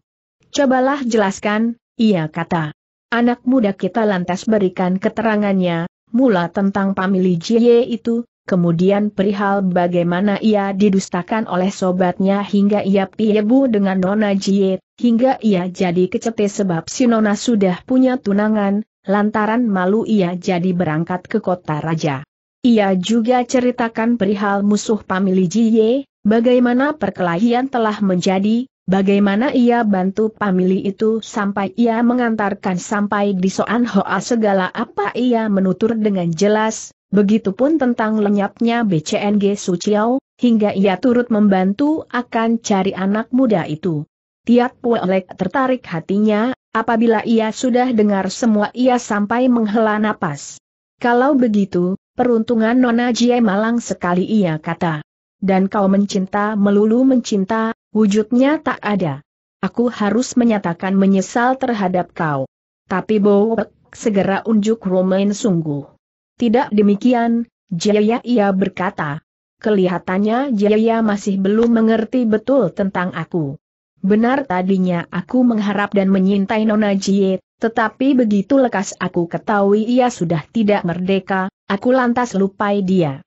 Cobalah jelaskan, ia kata. Anak muda kita lantas berikan keterangannya, mula tentang pamili Jie itu, kemudian perihal bagaimana ia didustakan oleh sobatnya hingga ia piyebu dengan Nona Jie, hingga ia jadi kecete sebab si Nona sudah punya tunangan, lantaran malu ia jadi berangkat ke kota raja. Ia juga ceritakan perihal musuh pamili Jie, bagaimana perkelahian telah menjadi, Bagaimana ia bantu pamili itu sampai ia mengantarkan sampai di Soan Hoa segala apa ia menutur dengan jelas, begitupun tentang lenyapnya BCNG Suciao, hingga ia turut membantu akan cari anak muda itu. Tiap Puelek tertarik hatinya, apabila ia sudah dengar semua ia sampai menghela napas. Kalau begitu, peruntungan Nona Jie malang sekali ia kata. Dan kau mencinta melulu mencinta, Wujudnya tak ada. Aku harus menyatakan menyesal terhadap kau. Tapi Bowek segera unjuk Romain sungguh. Tidak demikian, Jaya ia berkata. Kelihatannya Jaya masih belum mengerti betul tentang aku. Benar tadinya aku mengharap dan menyintai Nona Jie, tetapi begitu lekas aku ketahui ia sudah tidak merdeka, aku lantas lupai dia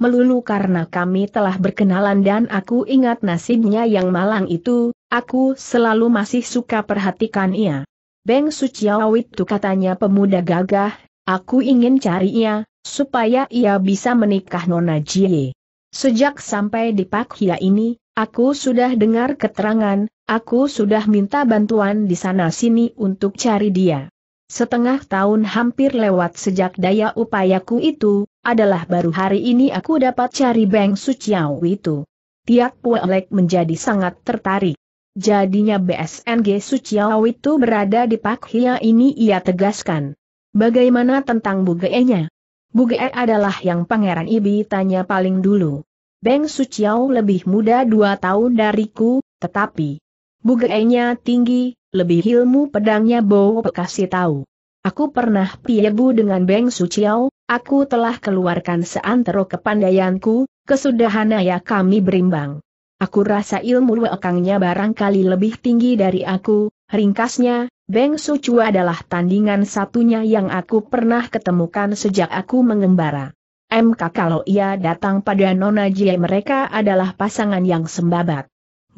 melulu karena kami telah berkenalan dan aku ingat nasibnya yang malang itu, aku selalu masih suka perhatikan ia. Beng Suciawit itu katanya pemuda gagah, aku ingin cari ia, supaya ia bisa menikah Nona Jie. Sejak sampai di Pak Hia ini, aku sudah dengar keterangan, aku sudah minta bantuan di sana-sini untuk cari dia. Setengah tahun hampir lewat sejak daya upayaku itu, adalah baru hari ini aku dapat cari Beng Suciawu itu. Tiak Puelek menjadi sangat tertarik. Jadinya BSNG Suciawu itu berada di Pak Hia ini ia tegaskan. Bagaimana tentang Buge-nya? Buge adalah yang Pangeran Ibi tanya paling dulu. Beng Suciawu lebih muda dua tahun dariku, tetapi Bugeenya tinggi, lebih ilmu pedangnya Bo kasih tahu. Aku pernah piebu dengan Beng Suciao, aku telah keluarkan seantero kepandaianku, kesudahan ya kami berimbang. Aku rasa ilmu wekangnya barangkali lebih tinggi dari aku, ringkasnya, Beng Sucu adalah tandingan satunya yang aku pernah ketemukan sejak aku mengembara. MK kalau ia datang pada Nona Jie mereka adalah pasangan yang sembabat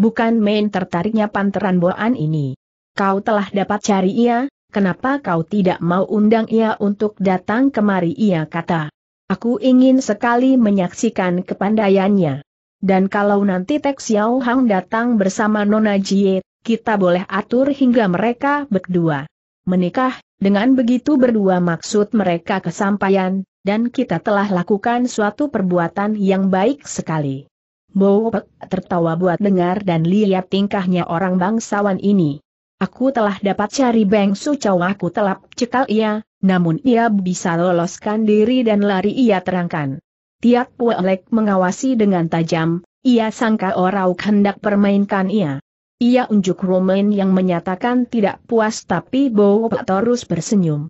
bukan main tertariknya panteran Boan ini. Kau telah dapat cari ia, kenapa kau tidak mau undang ia untuk datang kemari ia kata. Aku ingin sekali menyaksikan kepandaiannya. Dan kalau nanti Tek Xiao Hang datang bersama Nona Jie, kita boleh atur hingga mereka berdua. Menikah, dengan begitu berdua maksud mereka kesampaian, dan kita telah lakukan suatu perbuatan yang baik sekali. Mo tertawa buat dengar dan lihat tingkahnya orang bangsawan ini. Aku telah dapat cari Beng Su Chow aku telap cekal ia, namun ia bisa loloskan diri dan lari ia terangkan. Tiap Puelek mengawasi dengan tajam, ia sangka orang hendak permainkan ia. Ia unjuk Roman yang menyatakan tidak puas tapi Bo terus bersenyum.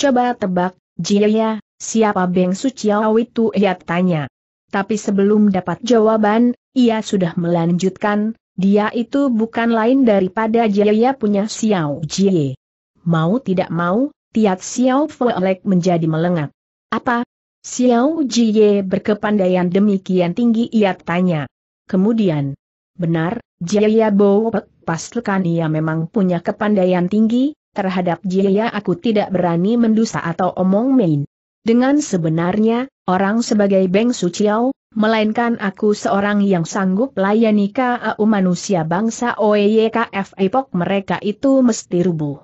Coba tebak, Jia, ya, siapa Beng Su Chow itu ia tanya. Tapi sebelum dapat jawaban, ia sudah melanjutkan, dia itu bukan lain daripada Jaya punya Xiao Jie. Mau tidak mau, Tiat Xiao Fuelek menjadi melengak. Apa? Xiao Jie berkepandaian demikian tinggi ia tanya. Kemudian, benar, Jaya Bowek pastikan ia memang punya kepandaian tinggi, terhadap Jaya aku tidak berani mendusa atau omong main. Dengan sebenarnya, orang sebagai Beng Suciao, melainkan aku seorang yang sanggup layani KAU manusia bangsa OEYKF Epoch mereka itu mesti rubuh.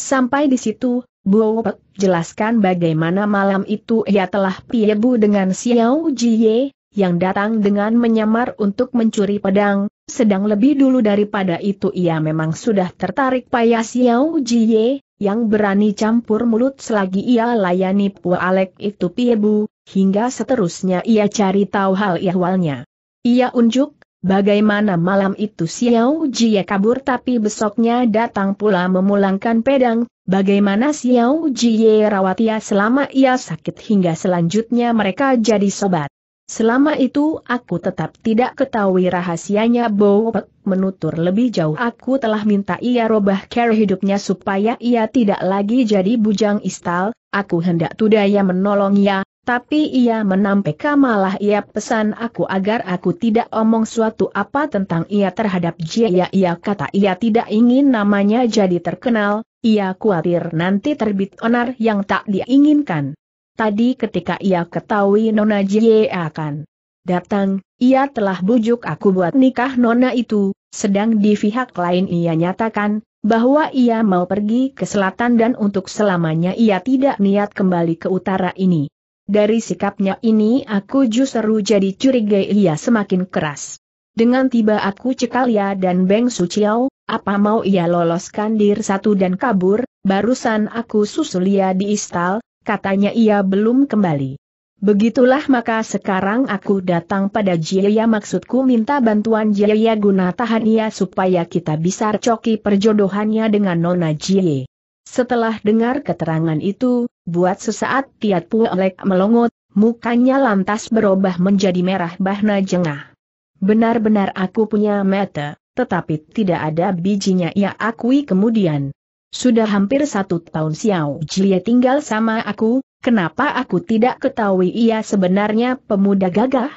Sampai di situ, Buopek jelaskan bagaimana malam itu ia telah piebu dengan Xiao Jie, yang datang dengan menyamar untuk mencuri pedang, sedang lebih dulu daripada itu ia memang sudah tertarik payah Xiao Jie, yang berani campur mulut selagi ia layani Pualek itu Piebu, hingga seterusnya ia cari tahu hal ihwalnya. Ia unjuk, bagaimana malam itu Xiao Jie kabur tapi besoknya datang pula memulangkan pedang, bagaimana Xiao Jie rawat ia selama ia sakit hingga selanjutnya mereka jadi sobat. Selama itu aku tetap tidak ketahui rahasianya Bowpek menutur lebih jauh aku telah minta ia robah care hidupnya supaya ia tidak lagi jadi bujang istal, aku hendak tudaya ia, tapi ia menampeka malah ia pesan aku agar aku tidak omong suatu apa tentang ia terhadap Jia ia kata ia tidak ingin namanya jadi terkenal, ia khawatir nanti terbit onar yang tak diinginkan. Tadi ketika ia ketahui Nona Jie akan datang, ia telah bujuk aku buat nikah Nona itu, sedang di pihak lain ia nyatakan, bahwa ia mau pergi ke selatan dan untuk selamanya ia tidak niat kembali ke utara ini. Dari sikapnya ini aku justru jadi curiga ia semakin keras. Dengan tiba aku cekal ya dan Beng Suciao, apa mau ia loloskan dir satu dan kabur, barusan aku susul ia di istal, katanya ia belum kembali. Begitulah maka sekarang aku datang pada Jaya maksudku minta bantuan Jaya guna tahan ia supaya kita bisa coki perjodohannya dengan Nona Jaya. Setelah dengar keterangan itu, buat sesaat Tiat Puelek melongot, mukanya lantas berubah menjadi merah bahna jengah. Benar-benar aku punya mata, tetapi tidak ada bijinya ia akui kemudian. Sudah hampir satu tahun Xiao Jie tinggal sama aku, kenapa aku tidak ketahui ia sebenarnya pemuda gagah?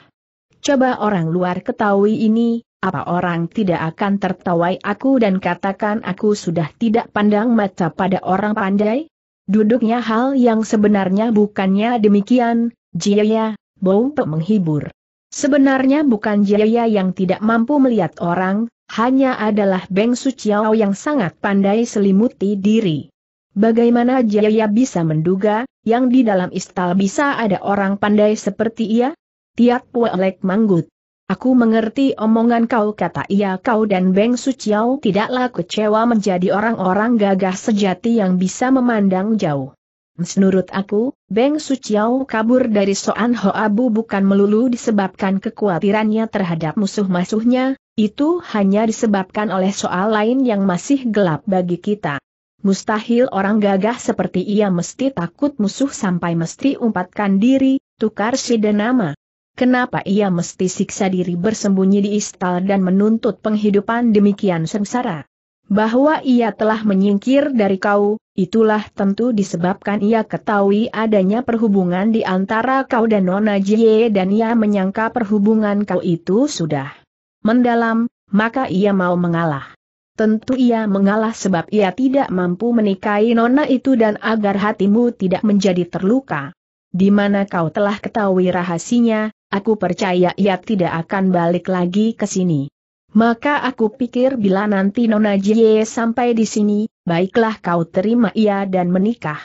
Coba orang luar ketahui ini, apa orang tidak akan tertawai aku dan katakan aku sudah tidak pandang mata pada orang pandai? Duduknya hal yang sebenarnya bukannya demikian, Jia, Bou menghibur. Sebenarnya bukan Jaya yang tidak mampu melihat orang, hanya adalah Beng Suciao yang sangat pandai selimuti diri. Bagaimana Jaya bisa menduga, yang di dalam istal bisa ada orang pandai seperti ia? Tiat Puelek manggut. Aku mengerti omongan kau kata ia kau dan Beng Suciao tidaklah kecewa menjadi orang-orang gagah sejati yang bisa memandang jauh. Menurut aku, Beng Suciao kabur dari Soan Hoa Bu bukan melulu disebabkan kekhawatirannya terhadap musuh musuhnya itu hanya disebabkan oleh soal lain yang masih gelap bagi kita. Mustahil orang gagah seperti ia mesti takut musuh sampai mesti umpatkan diri, tukar si nama. Kenapa ia mesti siksa diri bersembunyi di istal dan menuntut penghidupan demikian sengsara? Bahwa ia telah menyingkir dari kau, itulah tentu disebabkan ia ketahui adanya perhubungan di antara kau dan Nona Jie dan ia menyangka perhubungan kau itu sudah mendalam, maka ia mau mengalah. Tentu ia mengalah sebab ia tidak mampu menikahi nona itu dan agar hatimu tidak menjadi terluka. Di mana kau telah ketahui rahasinya, aku percaya ia tidak akan balik lagi ke sini. Maka aku pikir bila nanti Nona Jie sampai di sini, baiklah kau terima ia dan menikah.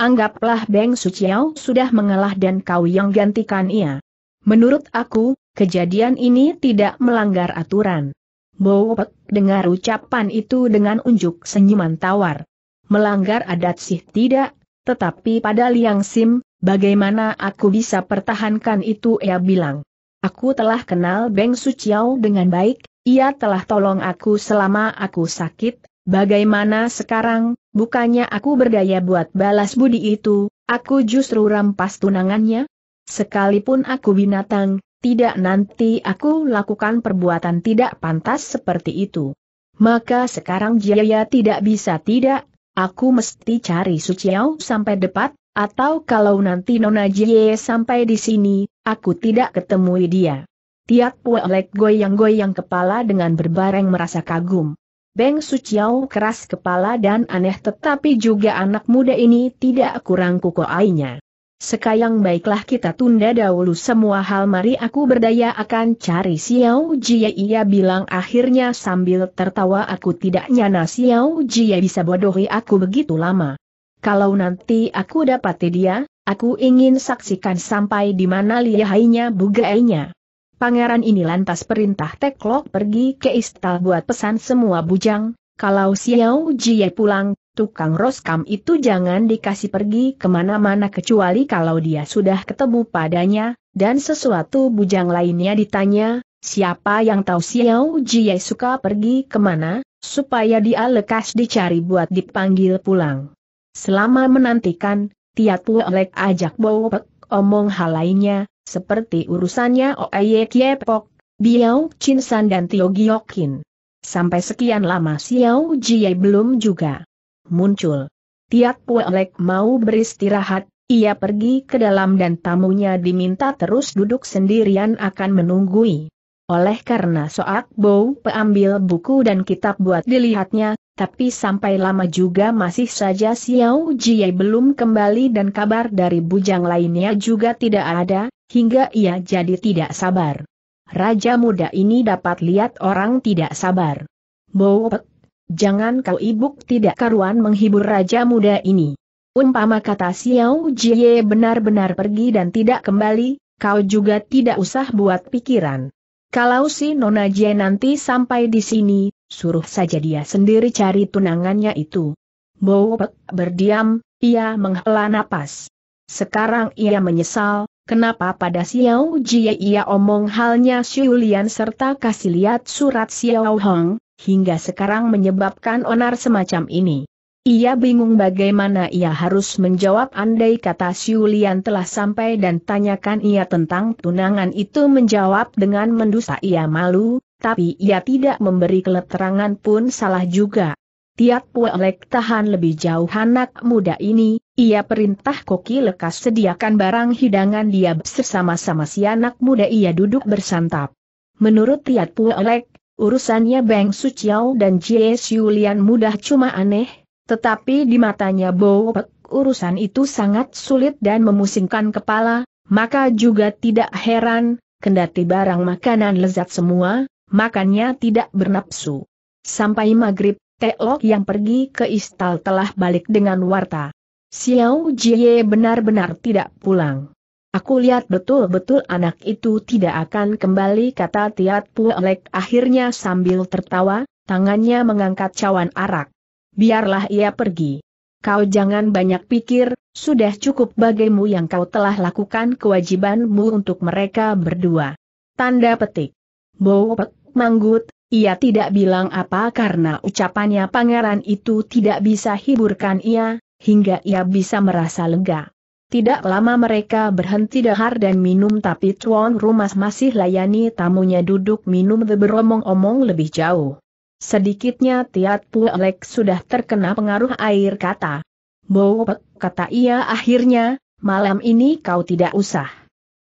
Anggaplah Beng Suciao sudah mengalah dan kau yang gantikan ia. Menurut aku, Kejadian ini tidak melanggar aturan. Bowopek dengar ucapan itu dengan unjuk senyuman tawar. Melanggar adat sih tidak, tetapi pada Liang Sim, bagaimana aku bisa pertahankan itu ia bilang. Aku telah kenal Beng Suciao dengan baik, ia telah tolong aku selama aku sakit, bagaimana sekarang, bukannya aku berdaya buat balas budi itu, aku justru rampas tunangannya? Sekalipun aku binatang, tidak nanti aku lakukan perbuatan tidak pantas seperti itu. Maka sekarang Jaya tidak bisa tidak, aku mesti cari Suciau sampai depat, atau kalau nanti Nona Jaya sampai di sini, aku tidak ketemui dia. Tiak Puelek goyang-goyang kepala dengan berbareng merasa kagum. Beng Suciau keras kepala dan aneh tetapi juga anak muda ini tidak kurang kukuainya. Sekayang baiklah kita tunda dahulu semua hal mari aku berdaya akan cari Xiao Jia. ia bilang akhirnya sambil tertawa aku tidak nyana Xiao Jia bisa bodohi aku begitu lama. Kalau nanti aku dapati dia, aku ingin saksikan sampai di mana lihainya bugainya. Pangeran ini lantas perintah Teklok pergi ke istal buat pesan semua bujang, kalau Xiao Jia pulang, tukang roskam itu jangan dikasih pergi kemana-mana kecuali kalau dia sudah ketemu padanya, dan sesuatu bujang lainnya ditanya, siapa yang tahu Xiao Jie suka pergi kemana, supaya dia lekas dicari buat dipanggil pulang. Selama menantikan, tiap Olek ajak bau omong hal lainnya, seperti urusannya Oeye Kiepok, Biao Chinsan dan Tio Giokin. Sampai sekian lama Xiao Jie belum juga muncul. Tiap Puelek mau beristirahat, ia pergi ke dalam dan tamunya diminta terus duduk sendirian akan menunggui. Oleh karena Soak Bow peambil buku dan kitab buat dilihatnya, tapi sampai lama juga masih saja Xiao Jie belum kembali dan kabar dari bujang lainnya juga tidak ada, hingga ia jadi tidak sabar. Raja muda ini dapat lihat orang tidak sabar. Bow Jangan kau ibuk tidak karuan menghibur raja muda ini. Umpama kata Xiao Jie benar-benar pergi dan tidak kembali, kau juga tidak usah buat pikiran. Kalau si Nona Jie nanti sampai di sini, suruh saja dia sendiri cari tunangannya itu. Bowpek berdiam, ia menghela napas. Sekarang ia menyesal, kenapa pada Xiao Jie ia omong halnya Xiu Lian serta kasih lihat surat Xiao Hong, hingga sekarang menyebabkan onar semacam ini. Ia bingung bagaimana ia harus menjawab andai kata Siulian telah sampai dan tanyakan ia tentang tunangan itu menjawab dengan mendusta ia malu, tapi ia tidak memberi keterangan pun salah juga. Tiap Puelek tahan lebih jauh anak muda ini, ia perintah koki lekas sediakan barang hidangan dia bersama-sama si anak muda ia duduk bersantap. Menurut Tiat Puelek, Urusannya Beng Suciao dan Jie Xiulian mudah cuma aneh, tetapi di matanya Bo Pek, urusan itu sangat sulit dan memusingkan kepala, maka juga tidak heran, kendati barang makanan lezat semua, makannya tidak bernapsu. Sampai maghrib, Teok yang pergi ke Istal telah balik dengan warta. Xiao Jie benar-benar tidak pulang. Aku lihat betul-betul anak itu tidak akan kembali kata Tiat Puelek akhirnya sambil tertawa, tangannya mengangkat cawan arak. Biarlah ia pergi. Kau jangan banyak pikir, sudah cukup bagimu yang kau telah lakukan kewajibanmu untuk mereka berdua. Tanda petik. Bopek, manggut, ia tidak bilang apa karena ucapannya pangeran itu tidak bisa hiburkan ia, hingga ia bisa merasa lega. Tidak lama mereka berhenti dahar dan minum tapi tuan rumah masih layani tamunya duduk minum beromong-omong lebih jauh. Sedikitnya Tiat Puelek sudah terkena pengaruh air kata. Bau kata ia akhirnya, malam ini kau tidak usah.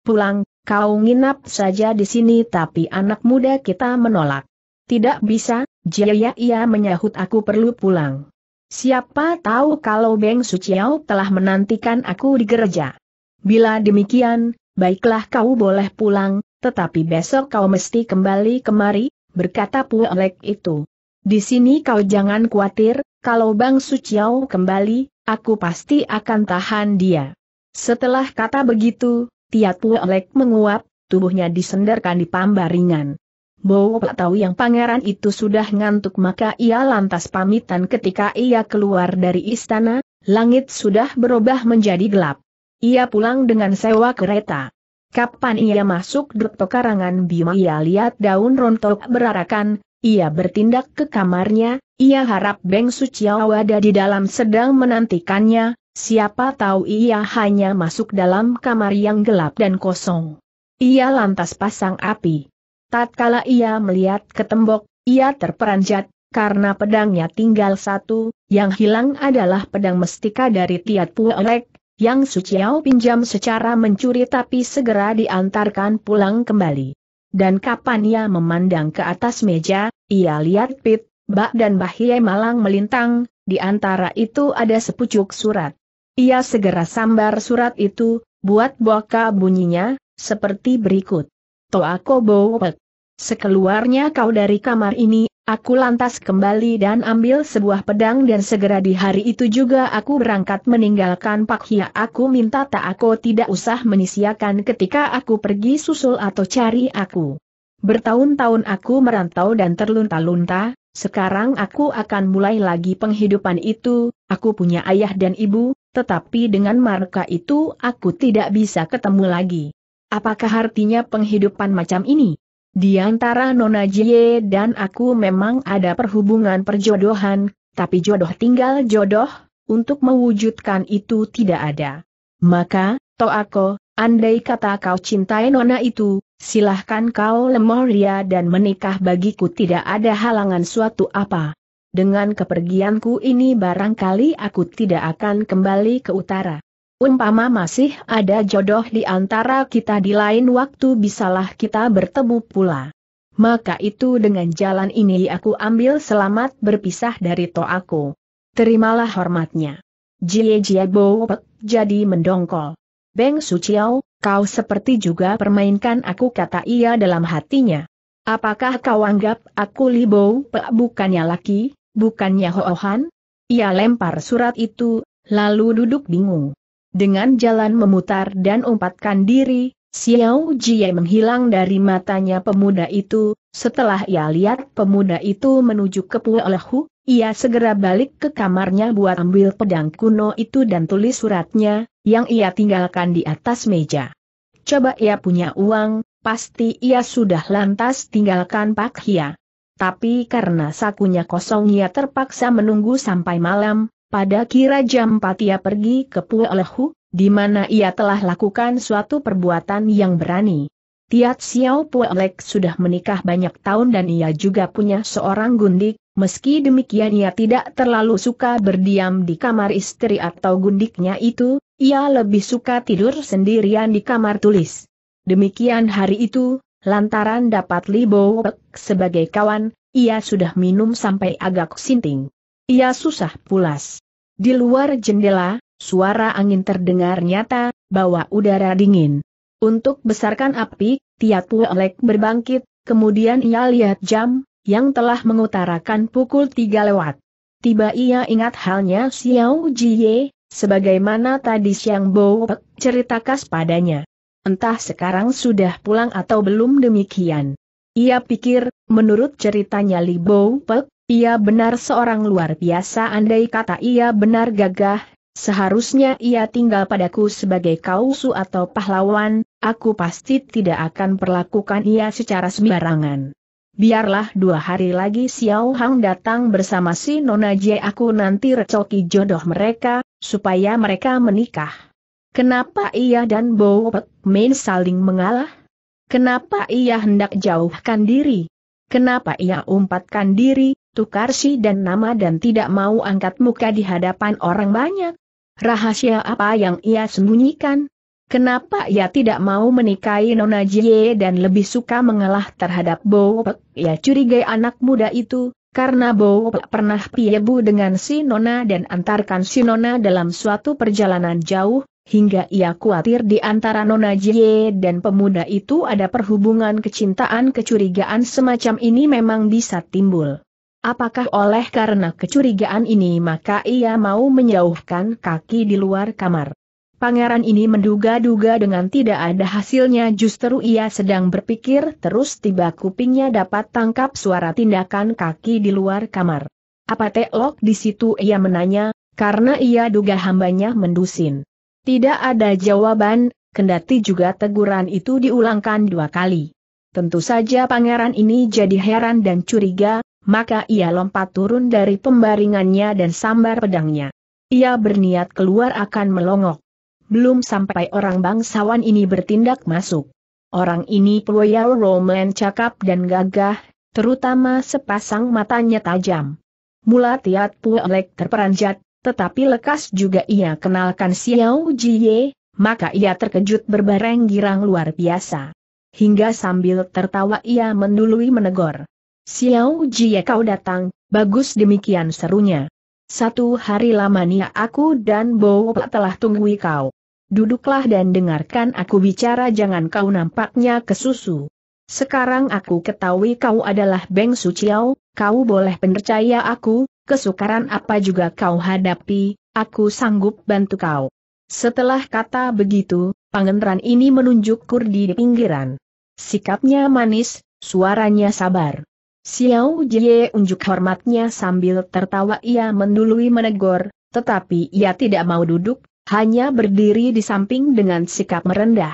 Pulang, kau nginap saja di sini tapi anak muda kita menolak. Tidak bisa, jaya ia menyahut aku perlu pulang siapa tahu kalau Beng Suciao telah menantikan aku di gereja. Bila demikian, baiklah kau boleh pulang, tetapi besok kau mesti kembali kemari, berkata Puelek itu. Di sini kau jangan khawatir, kalau Bang Suciao kembali, aku pasti akan tahan dia. Setelah kata begitu, Tiat Puelek menguap, tubuhnya disenderkan di pambaringan. Pak tahu yang pangeran itu sudah ngantuk maka ia lantas pamitan ketika ia keluar dari istana, langit sudah berubah menjadi gelap. Ia pulang dengan sewa kereta. Kapan ia masuk dut pekarangan Bima ia lihat daun rontok berarakan, ia bertindak ke kamarnya, ia harap Beng Suciao ada di dalam sedang menantikannya, siapa tahu ia hanya masuk dalam kamar yang gelap dan kosong. Ia lantas pasang api. Tatkala ia melihat ke tembok, ia terperanjat, karena pedangnya tinggal satu, yang hilang adalah pedang mestika dari Tiat Puelek, yang Suciao pinjam secara mencuri tapi segera diantarkan pulang kembali. Dan kapan ia memandang ke atas meja, ia lihat Pit, Bak dan Bahie Malang melintang, di antara itu ada sepucuk surat. Ia segera sambar surat itu, buat boka bunyinya, seperti berikut. Kobo Pek. Sekeluarnya kau dari kamar ini, aku lantas kembali dan ambil sebuah pedang dan segera di hari itu juga aku berangkat meninggalkan Pak Hia. Aku minta tak aku tidak usah menisiakan ketika aku pergi susul atau cari aku. Bertahun-tahun aku merantau dan terlunta-lunta, sekarang aku akan mulai lagi penghidupan itu, aku punya ayah dan ibu, tetapi dengan marka itu aku tidak bisa ketemu lagi. Apakah artinya penghidupan macam ini? Di antara Nona Jie dan aku memang ada perhubungan perjodohan, tapi jodoh tinggal jodoh, untuk mewujudkan itu tidak ada. Maka, Toako, andai kata kau cintai Nona itu, silahkan kau lemoria dan menikah bagiku tidak ada halangan suatu apa. Dengan kepergianku ini barangkali aku tidak akan kembali ke utara. Umpama masih ada jodoh di antara kita di lain waktu bisalah kita bertemu pula. Maka itu dengan jalan ini aku ambil selamat berpisah dari aku. Terimalah hormatnya. Jie Jie Bo Pek jadi mendongkol. Beng Su Chiao, kau seperti juga permainkan aku kata ia dalam hatinya. Apakah kau anggap aku Libo Pek bukannya laki, bukannya Hohan? Ia lempar surat itu, lalu duduk bingung. Dengan jalan memutar dan umpatkan diri, Xiao Jie menghilang dari matanya pemuda itu, setelah ia lihat pemuda itu menuju ke Puelehu, ia segera balik ke kamarnya buat ambil pedang kuno itu dan tulis suratnya, yang ia tinggalkan di atas meja. Coba ia punya uang, pasti ia sudah lantas tinggalkan Pak Hia. Tapi karena sakunya kosong ia terpaksa menunggu sampai malam, pada kira jam 4 ia pergi ke Pue Lehu, di mana ia telah lakukan suatu perbuatan yang berani. Tiat Xiao Pue Lek sudah menikah banyak tahun dan ia juga punya seorang gundik, meski demikian ia tidak terlalu suka berdiam di kamar istri atau gundiknya itu, ia lebih suka tidur sendirian di kamar tulis. Demikian hari itu, lantaran dapat Li Bowek sebagai kawan, ia sudah minum sampai agak sinting. Ia susah pulas. Di luar jendela, suara angin terdengar nyata, bawa udara dingin. Untuk besarkan api, Tiat Elek berbangkit, kemudian ia lihat jam, yang telah mengutarakan pukul tiga lewat. Tiba ia ingat halnya Xiao Jie, sebagaimana tadi siang Bo Pek cerita khas padanya. Entah sekarang sudah pulang atau belum demikian. Ia pikir, menurut ceritanya Li Bo Pek, ia benar seorang luar biasa andai kata ia benar gagah, seharusnya ia tinggal padaku sebagai kausu atau pahlawan, aku pasti tidak akan perlakukan ia secara sembarangan. Biarlah dua hari lagi Xiao Hang datang bersama si Nona Jie aku nanti recoki jodoh mereka, supaya mereka menikah. Kenapa ia dan Bo Pek Min saling mengalah? Kenapa ia hendak jauhkan diri? Kenapa ia umpatkan diri, tukar si dan nama dan tidak mau angkat muka di hadapan orang banyak. Rahasia apa yang ia sembunyikan? Kenapa ia tidak mau menikahi Nona Jie dan lebih suka mengalah terhadap Bo Ia curigai anak muda itu, karena Bo Pek pernah piyebu dengan si Nona dan antarkan si Nona dalam suatu perjalanan jauh, hingga ia khawatir di antara Nona Jie dan pemuda itu ada perhubungan kecintaan kecurigaan semacam ini memang bisa timbul. Apakah oleh karena kecurigaan ini maka ia mau menjauhkan kaki di luar kamar? Pangeran ini menduga-duga dengan tidak ada hasilnya justru ia sedang berpikir terus tiba kupingnya dapat tangkap suara tindakan kaki di luar kamar. Apa teklok di situ ia menanya, karena ia duga hambanya mendusin. Tidak ada jawaban, kendati juga teguran itu diulangkan dua kali. Tentu saja pangeran ini jadi heran dan curiga, maka ia lompat turun dari pembaringannya dan sambar pedangnya. Ia berniat keluar akan melongok. Belum sampai orang bangsawan ini bertindak masuk. Orang ini Puoyal Roman cakap dan gagah, terutama sepasang matanya tajam. Mula Tiat puolek terperanjat, tetapi lekas juga ia kenalkan Xiao Jie, maka ia terkejut berbareng girang luar biasa. Hingga sambil tertawa ia mendului menegor. Xiao Jie kau datang, bagus demikian serunya. Satu hari lamanya aku dan Bo telah tunggui kau. Duduklah dan dengarkan aku bicara jangan kau nampaknya kesusu. Sekarang aku ketahui kau adalah Beng Chiao, kau boleh percaya aku, kesukaran apa juga kau hadapi, aku sanggup bantu kau. Setelah kata begitu, pangeran ini menunjuk kurdi di pinggiran. Sikapnya manis, suaranya sabar. Xiao Jie unjuk hormatnya sambil tertawa ia mendului menegur, tetapi ia tidak mau duduk, hanya berdiri di samping dengan sikap merendah.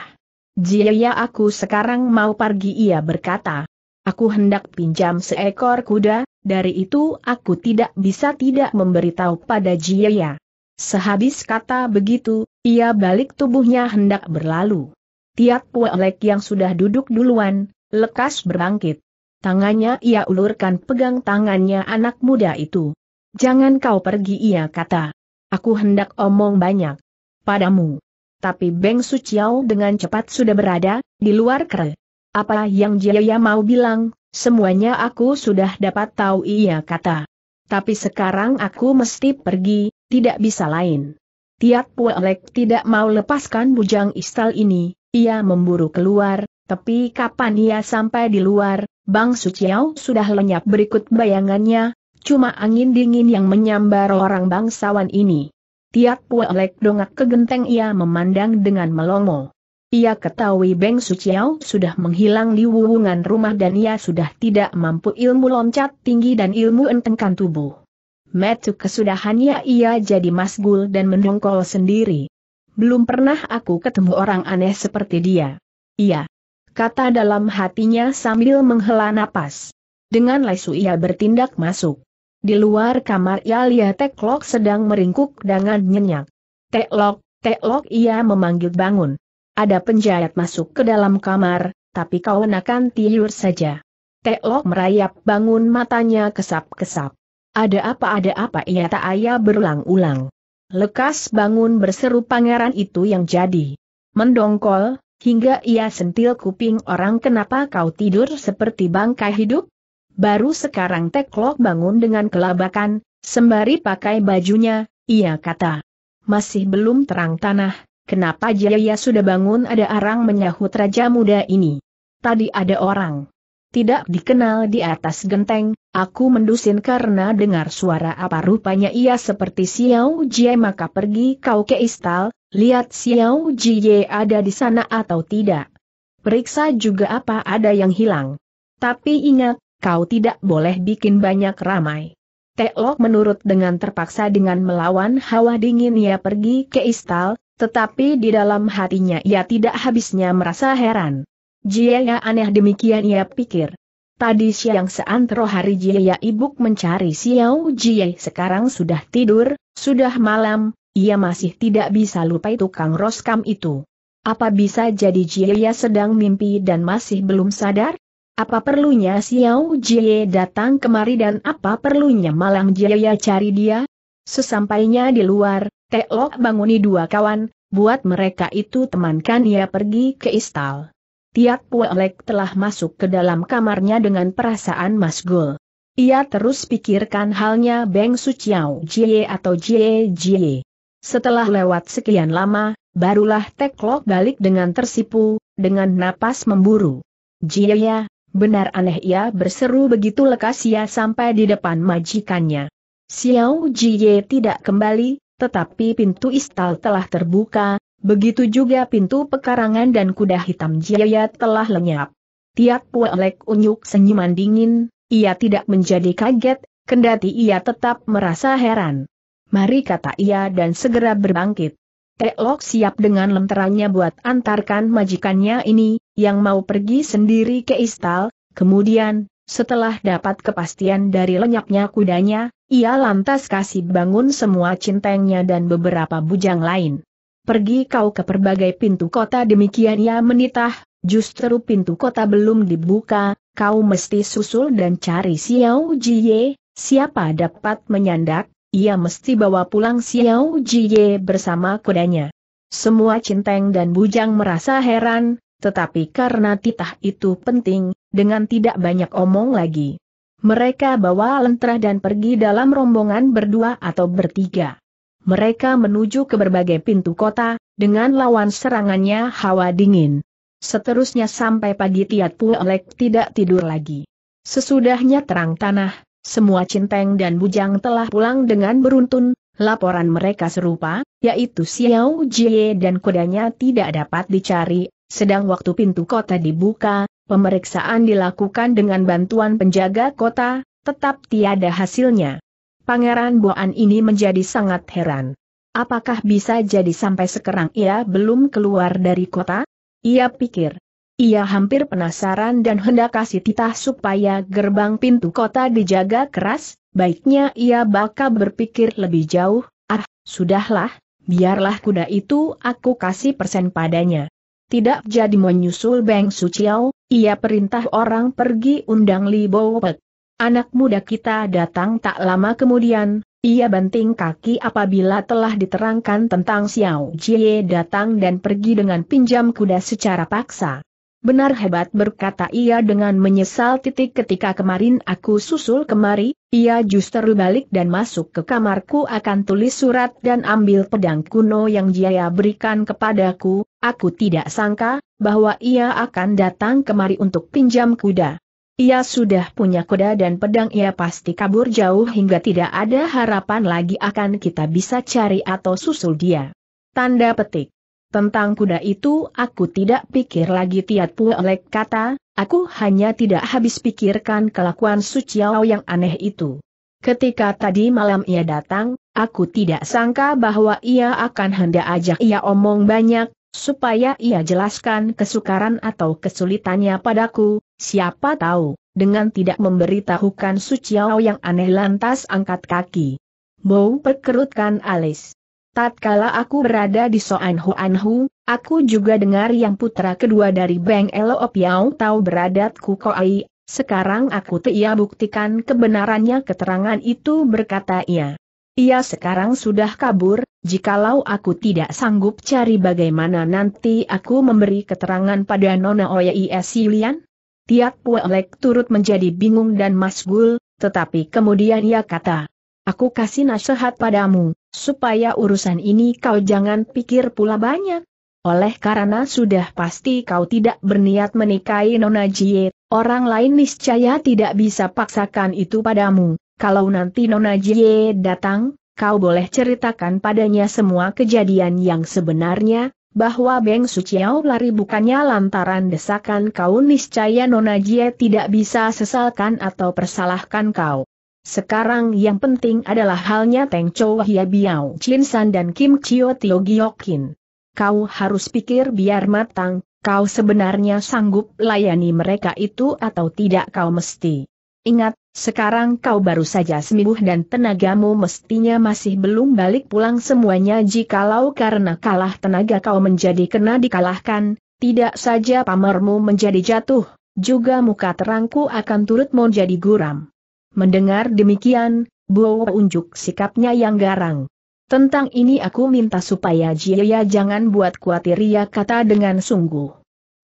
Jia ya, aku sekarang mau pergi ia berkata. Aku hendak pinjam seekor kuda, dari itu aku tidak bisa tidak memberitahu pada Jia. Ya. Sehabis kata begitu, ia balik tubuhnya hendak berlalu. Tiap Puelek yang sudah duduk duluan, lekas berangkit. Tangannya ia ulurkan pegang tangannya anak muda itu. Jangan kau pergi ia kata. Aku hendak omong banyak. Padamu. Tapi Beng Suciao dengan cepat sudah berada, di luar kere. Apa yang Jaya mau bilang, semuanya aku sudah dapat tahu ia kata. Tapi sekarang aku mesti pergi, tidak bisa lain. Tiat Puelek tidak mau lepaskan bujang istal ini, ia memburu keluar, tapi kapan ia sampai di luar, Bang Suciau sudah lenyap berikut bayangannya, cuma angin dingin yang menyambar orang bangsawan ini. Tiap puelek dongak ke genteng ia memandang dengan melongo. Ia ketahui Beng Suciau sudah menghilang di wuwungan rumah dan ia sudah tidak mampu ilmu loncat tinggi dan ilmu entengkan tubuh. Metu kesudahannya ia jadi masgul dan mendongkol sendiri. Belum pernah aku ketemu orang aneh seperti dia. Iya, kata dalam hatinya sambil menghela napas. Dengan lesu ia bertindak masuk. Di luar kamar ia lihat Teklok sedang meringkuk dengan nyenyak. Teklok, Teklok ia memanggil bangun. Ada penjahat masuk ke dalam kamar, tapi kau enakan tidur saja. Teklok merayap bangun matanya kesap-kesap. Ada apa-ada apa ia tak ayah berulang-ulang. Lekas bangun berseru pangeran itu yang jadi. Mendongkol, Hingga ia sentil kuping orang kenapa kau tidur seperti bangkai hidup? Baru sekarang Teklok bangun dengan kelabakan, sembari pakai bajunya, ia kata. Masih belum terang tanah, kenapa Jaya sudah bangun ada arang menyahut raja muda ini? Tadi ada orang tidak dikenal di atas genteng, aku mendusin karena dengar suara apa rupanya ia seperti Xiao Jie maka pergi kau ke istal, lihat Xiao Jie ada di sana atau tidak. Periksa juga apa ada yang hilang. Tapi ingat, kau tidak boleh bikin banyak ramai. Teklok menurut dengan terpaksa dengan melawan hawa dingin ia pergi ke istal, tetapi di dalam hatinya ia tidak habisnya merasa heran. Jiaya aneh demikian ia pikir. Tadi siang seantero hari Jiaya ibuk mencari Xiao Jie sekarang sudah tidur, sudah malam, ia masih tidak bisa lupai tukang roskam itu. Apa bisa jadi Jiaya sedang mimpi dan masih belum sadar? Apa perlunya Xiao Jie datang kemari dan apa perlunya malam Jiaya cari dia? Sesampainya di luar, Teok banguni dua kawan, buat mereka itu temankan ia pergi ke istal. Tiap Puelek telah masuk ke dalam kamarnya dengan perasaan masgul. Ia terus pikirkan halnya Beng Suciao Jie atau Jie Jie. Setelah lewat sekian lama, barulah Teklok balik dengan tersipu, dengan napas memburu. Jie ya, benar aneh ia berseru begitu lekas ia sampai di depan majikannya. Xiao Jie tidak kembali, tetapi pintu istal telah terbuka, Begitu juga pintu pekarangan dan kuda hitam Jaya telah lenyap. Tiap Puelek unyuk senyuman dingin, ia tidak menjadi kaget, kendati ia tetap merasa heran. Mari kata ia dan segera berbangkit. Teklok siap dengan lenteranya buat antarkan majikannya ini, yang mau pergi sendiri ke Istal, kemudian, setelah dapat kepastian dari lenyapnya kudanya, ia lantas kasih bangun semua cintengnya dan beberapa bujang lain pergi kau ke berbagai pintu kota demikian ia menitah, justru pintu kota belum dibuka, kau mesti susul dan cari Xiao Jie, siapa dapat menyandak, ia mesti bawa pulang Xiao Jie bersama kudanya. Semua cinteng dan bujang merasa heran, tetapi karena titah itu penting, dengan tidak banyak omong lagi. Mereka bawa lentra dan pergi dalam rombongan berdua atau bertiga mereka menuju ke berbagai pintu kota, dengan lawan serangannya hawa dingin. Seterusnya sampai pagi Tiat Puelek tidak tidur lagi. Sesudahnya terang tanah, semua cinteng dan bujang telah pulang dengan beruntun, laporan mereka serupa, yaitu Xiao Jie dan kodanya tidak dapat dicari, sedang waktu pintu kota dibuka, pemeriksaan dilakukan dengan bantuan penjaga kota, tetap tiada hasilnya. Pangeran Boan ini menjadi sangat heran. Apakah bisa jadi sampai sekarang ia belum keluar dari kota? Ia pikir. Ia hampir penasaran dan hendak kasih titah supaya gerbang pintu kota dijaga keras, baiknya ia bakal berpikir lebih jauh, ah, sudahlah, biarlah kuda itu aku kasih persen padanya. Tidak jadi menyusul Beng Suciao, ia perintah orang pergi undang Li Bowet. Anak muda kita datang tak lama kemudian, ia banting kaki apabila telah diterangkan tentang Xiao Jie datang dan pergi dengan pinjam kuda secara paksa. Benar hebat berkata ia dengan menyesal titik ketika kemarin aku susul kemari, ia justru balik dan masuk ke kamarku akan tulis surat dan ambil pedang kuno yang dia berikan kepadaku, aku tidak sangka, bahwa ia akan datang kemari untuk pinjam kuda. Ia sudah punya kuda dan pedang ia pasti kabur jauh hingga tidak ada harapan lagi akan kita bisa cari atau susul dia. Tanda petik. Tentang kuda itu aku tidak pikir lagi Tiat Puelek kata, aku hanya tidak habis pikirkan kelakuan Suciao yang aneh itu. Ketika tadi malam ia datang, aku tidak sangka bahwa ia akan hendak ajak ia omong banyak, supaya ia jelaskan kesukaran atau kesulitannya padaku, Siapa tahu, dengan tidak memberitahukan Su Chiao yang aneh lantas angkat kaki. Bau perkerutkan alis. Tatkala aku berada di Soan Huan Hu, aku juga dengar yang putra kedua dari Beng Elo Piao tahu beradat Kukoai, sekarang aku ia buktikan kebenarannya keterangan itu berkata ia. Ia sekarang sudah kabur, jikalau aku tidak sanggup cari bagaimana nanti aku memberi keterangan pada Nona Oya Isilian? Tiat Puelek turut menjadi bingung dan masgul, tetapi kemudian ia kata, Aku kasih nasihat padamu, supaya urusan ini kau jangan pikir pula banyak. Oleh karena sudah pasti kau tidak berniat menikahi Nona Jie, orang lain niscaya tidak bisa paksakan itu padamu. Kalau nanti Nona Jie datang, kau boleh ceritakan padanya semua kejadian yang sebenarnya, bahwa Beng Suciao lari bukannya lantaran desakan kau niscaya Nona Jie tidak bisa sesalkan atau persalahkan kau. Sekarang yang penting adalah halnya Teng Chou Hia Biao Chin San dan Kim Chio Tio Giokin. Kau harus pikir biar matang, kau sebenarnya sanggup layani mereka itu atau tidak kau mesti. Ingat, sekarang kau baru saja sembuh dan tenagamu mestinya masih belum balik pulang semuanya jikalau karena kalah tenaga kau menjadi kena dikalahkan, tidak saja pamermu menjadi jatuh, juga muka terangku akan turut menjadi guram. Mendengar demikian, Bowo unjuk sikapnya yang garang. Tentang ini aku minta supaya Jia ya jangan buat khawatir ia kata dengan sungguh.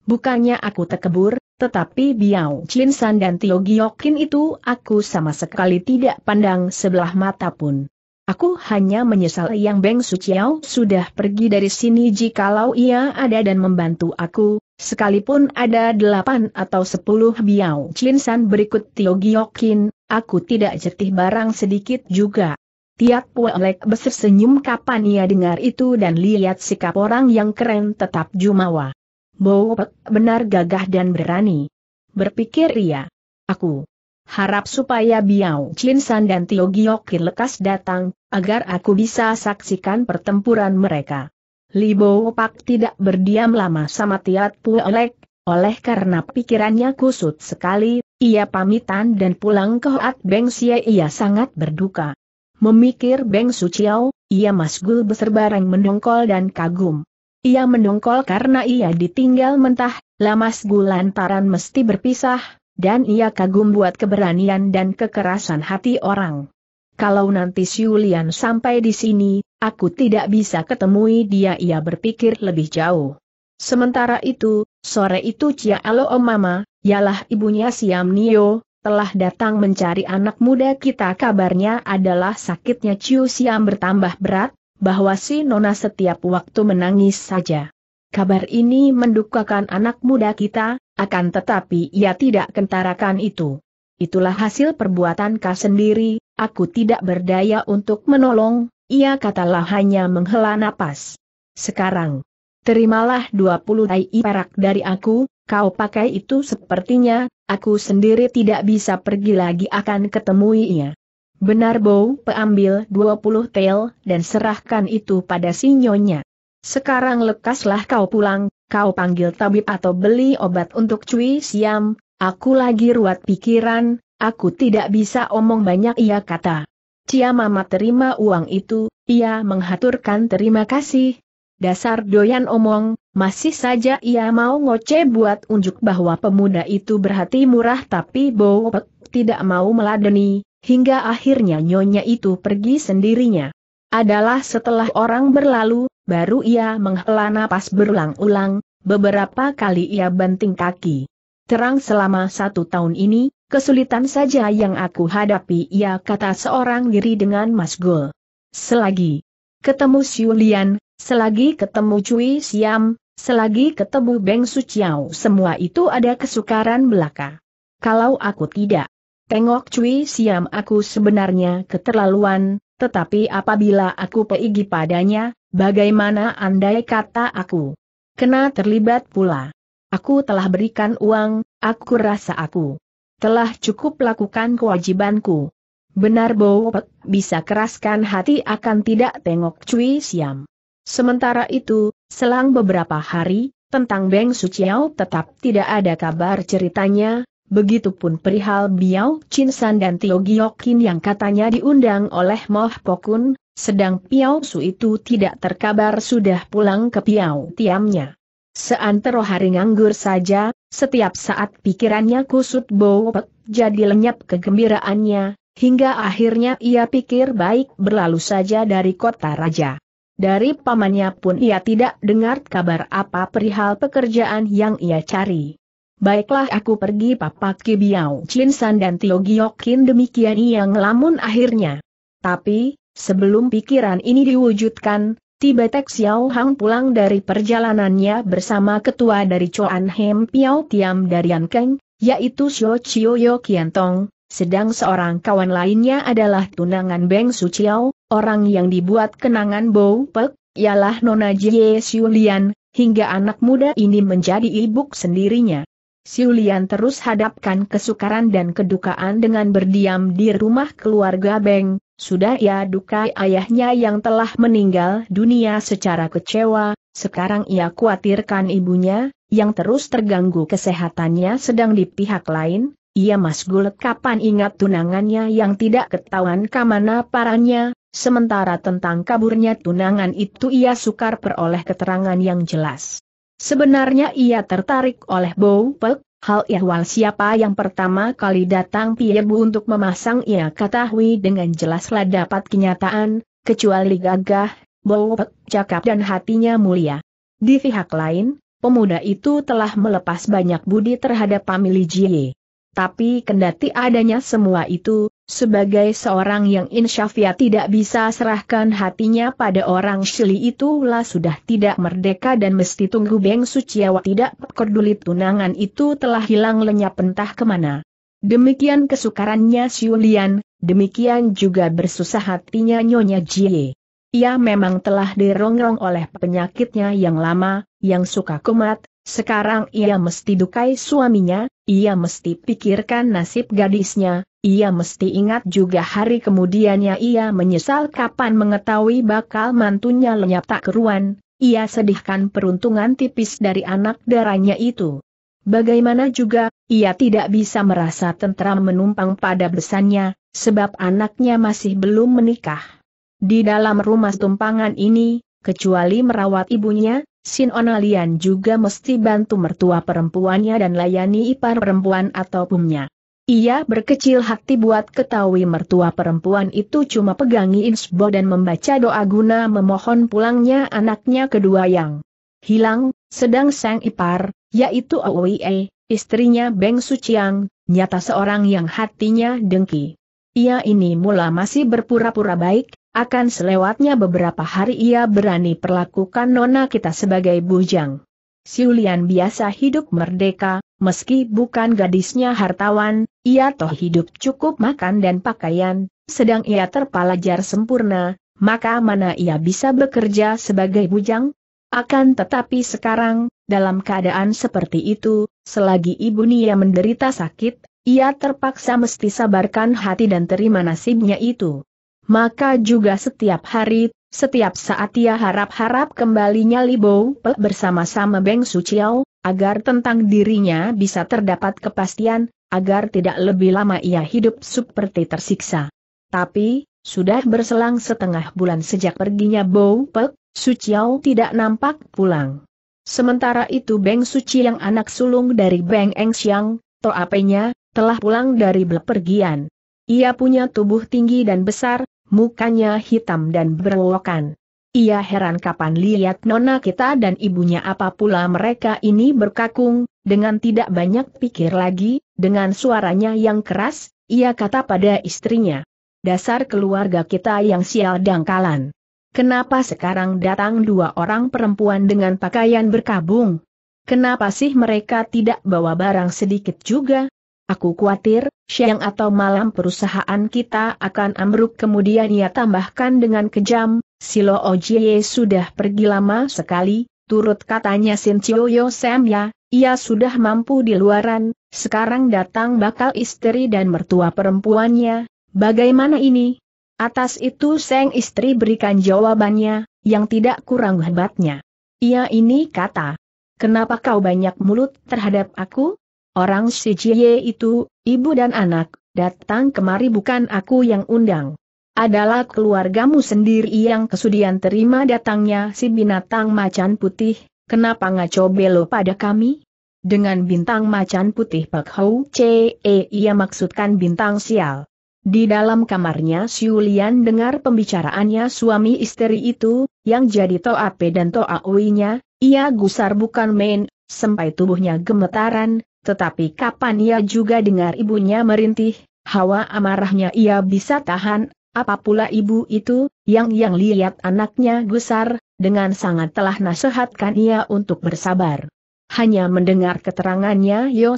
Bukannya aku tekebur, tetapi Biao Chin San dan Tio Giokin itu aku sama sekali tidak pandang sebelah mata pun. Aku hanya menyesal yang Beng Chiao sudah pergi dari sini jikalau ia ada dan membantu aku, sekalipun ada delapan atau sepuluh Biao Chinsan berikut Tio Giokin, aku tidak jertih barang sedikit juga. Tiap besar senyum kapan ia dengar itu dan lihat sikap orang yang keren tetap jumawa. Bowopet benar gagah dan berani. Berpikir ia. Aku harap supaya Biao San dan Tio Giokin lekas datang, agar aku bisa saksikan pertempuran mereka. Li Pak tidak berdiam lama sama Tiat Puolek, oleh karena pikirannya kusut sekali, ia pamitan dan pulang ke Hoat Beng Xie ia sangat berduka. Memikir Beng Suciao, ia masgul beserbareng mendongkol dan kagum. Ia mendongkol karena ia ditinggal mentah, lamas gulantaran mesti berpisah, dan ia kagum buat keberanian dan kekerasan hati orang. Kalau nanti Siulian sampai di sini, aku tidak bisa ketemui dia ia berpikir lebih jauh. Sementara itu, sore itu Cia Alo mama, ialah ibunya Siam Nio, telah datang mencari anak muda kita kabarnya adalah sakitnya Ciu Siam bertambah berat, bahwa si Nona setiap waktu menangis saja. Kabar ini mendukakan anak muda kita, akan tetapi ia tidak kentarakan itu. Itulah hasil perbuatan kau sendiri, aku tidak berdaya untuk menolong, ia katalah hanya menghela napas. Sekarang, terimalah 20 tai perak dari aku, kau pakai itu sepertinya, aku sendiri tidak bisa pergi lagi akan ketemuinya. Benar Bo, peambil 20 tel dan serahkan itu pada si nyonya. Sekarang lekaslah kau pulang, kau panggil tabib atau beli obat untuk cuy Siam, aku lagi ruat pikiran, aku tidak bisa omong banyak ia kata. Cia Mama terima uang itu, ia menghaturkan terima kasih. Dasar doyan omong, masih saja ia mau ngoceh buat unjuk bahwa pemuda itu berhati murah tapi Bowpek tidak mau meladeni, hingga akhirnya nyonya itu pergi sendirinya. Adalah setelah orang berlalu, baru ia menghela napas berulang-ulang, beberapa kali ia banting kaki. Terang selama satu tahun ini, kesulitan saja yang aku hadapi ia kata seorang diri dengan Mas Gul. Selagi ketemu Siulian, selagi ketemu Cui Siam, selagi ketemu Beng Suciao semua itu ada kesukaran belaka. Kalau aku tidak Tengok cuy Siam aku sebenarnya keterlaluan, tetapi apabila aku peigi padanya, bagaimana andai kata aku kena terlibat pula. Aku telah berikan uang, aku rasa aku telah cukup lakukan kewajibanku. Benar Bowopek bisa keraskan hati akan tidak tengok cuy Siam. Sementara itu, selang beberapa hari, tentang Beng Suciao tetap tidak ada kabar ceritanya, Begitupun perihal Biao Chinsan dan Tio Giokin yang katanya diundang oleh Moh Pokun, sedang Piao Su itu tidak terkabar sudah pulang ke Piao Tiamnya. Seantero hari nganggur saja, setiap saat pikirannya kusut bowek, jadi lenyap kegembiraannya, hingga akhirnya ia pikir baik berlalu saja dari kota raja. Dari pamannya pun ia tidak dengar kabar apa perihal pekerjaan yang ia cari. Baiklah aku pergi Papa Kibiao Chin San dan Tio Giokin demikian yang lamun akhirnya. Tapi, sebelum pikiran ini diwujudkan, tiba Tek Xiao Hang pulang dari perjalanannya bersama ketua dari Chuan Hem Piao Tiam dari Keng, yaitu Xiao Chiu Yo Tong, sedang seorang kawan lainnya adalah tunangan Beng Su Chiao, orang yang dibuat kenangan Bou Pek, ialah Nona Jie Lian, hingga anak muda ini menjadi ibuk sendirinya. Siulian terus hadapkan kesukaran dan kedukaan dengan berdiam di rumah keluarga Beng, sudah ia dukai ayahnya yang telah meninggal dunia secara kecewa, sekarang ia khawatirkan ibunya, yang terus terganggu kesehatannya sedang di pihak lain, ia masgul kapan ingat tunangannya yang tidak ketahuan kemana paranya, sementara tentang kaburnya tunangan itu ia sukar peroleh keterangan yang jelas. Sebenarnya ia tertarik oleh Bow Pek, hal ihwal siapa yang pertama kali datang Piebu untuk memasang ia ketahui dengan jelaslah dapat kenyataan, kecuali gagah, Bow Pek cakap dan hatinya mulia. Di pihak lain, pemuda itu telah melepas banyak budi terhadap pamili Jie. Tapi kendati adanya semua itu, sebagai seorang yang insyafia tidak bisa serahkan hatinya pada orang Shili lah sudah tidak merdeka dan mesti tunggu Beng Suciawa tidak peduli tunangan itu telah hilang lenyap entah kemana. Demikian kesukarannya Siulian, demikian juga bersusah hatinya Nyonya Jie. Ia memang telah dirongrong oleh penyakitnya yang lama, yang suka kumat, sekarang ia mesti dukai suaminya, ia mesti pikirkan nasib gadisnya, ia mesti ingat juga hari kemudiannya ia menyesal kapan mengetahui bakal mantunya lenyap tak keruan, ia sedihkan peruntungan tipis dari anak darahnya itu. Bagaimana juga, ia tidak bisa merasa tentram menumpang pada besannya, sebab anaknya masih belum menikah. Di dalam rumah tumpangan ini, kecuali merawat ibunya, Sin Onalian juga mesti bantu mertua perempuannya dan layani ipar perempuan atau pumnya. Ia berkecil hati buat ketahui mertua perempuan itu cuma pegangi insbo dan membaca doa guna memohon pulangnya anaknya kedua yang hilang, sedang sang ipar, yaitu Owie, istrinya Beng Suciang, nyata seorang yang hatinya dengki. Ia ini mula masih berpura-pura baik, akan selewatnya beberapa hari ia berani perlakukan nona kita sebagai bujang. Siulian biasa hidup merdeka, meski bukan gadisnya hartawan, ia toh hidup cukup makan dan pakaian, sedang ia terpelajar sempurna, maka mana ia bisa bekerja sebagai bujang? Akan tetapi sekarang, dalam keadaan seperti itu, selagi ibu Nia menderita sakit, ia terpaksa mesti sabarkan hati dan terima nasibnya itu. Maka juga setiap hari, setiap saat ia harap-harap kembalinya Li Libo Pe bersama-sama Beng Suciao, agar tentang dirinya bisa terdapat kepastian, agar tidak lebih lama ia hidup seperti tersiksa. Tapi, sudah berselang setengah bulan sejak perginya Bo Pek, Suciao tidak nampak pulang. Sementara itu Beng Suci yang anak sulung dari Beng Eng Xiang, toapenya, telah pulang dari bepergian. Ia punya tubuh tinggi dan besar, mukanya hitam dan berlokan. Ia heran kapan lihat nona kita dan ibunya apa pula mereka ini berkakung, dengan tidak banyak pikir lagi, dengan suaranya yang keras, ia kata pada istrinya. Dasar keluarga kita yang sial dangkalan. Kenapa sekarang datang dua orang perempuan dengan pakaian berkabung? Kenapa sih mereka tidak bawa barang sedikit juga? Aku khawatir, siang atau malam perusahaan kita akan ambruk kemudian ia tambahkan dengan kejam, Silo Ojie sudah pergi lama sekali, turut katanya Sin Samya, ya, ia sudah mampu di luaran, sekarang datang bakal istri dan mertua perempuannya, bagaimana ini? Atas itu Seng istri berikan jawabannya, yang tidak kurang hebatnya. Ia ini kata, kenapa kau banyak mulut terhadap aku? Orang si Jie itu, ibu dan anak, datang kemari bukan aku yang undang. Adalah keluargamu sendiri yang kesudian terima datangnya si binatang macan putih, kenapa ngaco belo pada kami? Dengan bintang macan putih Pak Hou Che e, ia maksudkan bintang sial. Di dalam kamarnya Siulian dengar pembicaraannya suami istri itu, yang jadi Toape dan Toaui-nya, ia gusar bukan main, sampai tubuhnya gemetaran, tetapi kapan ia juga dengar ibunya merintih, hawa amarahnya ia bisa tahan, apa pula ibu itu, yang yang lihat anaknya gusar, dengan sangat telah nasihatkan ia untuk bersabar. Hanya mendengar keterangannya ya,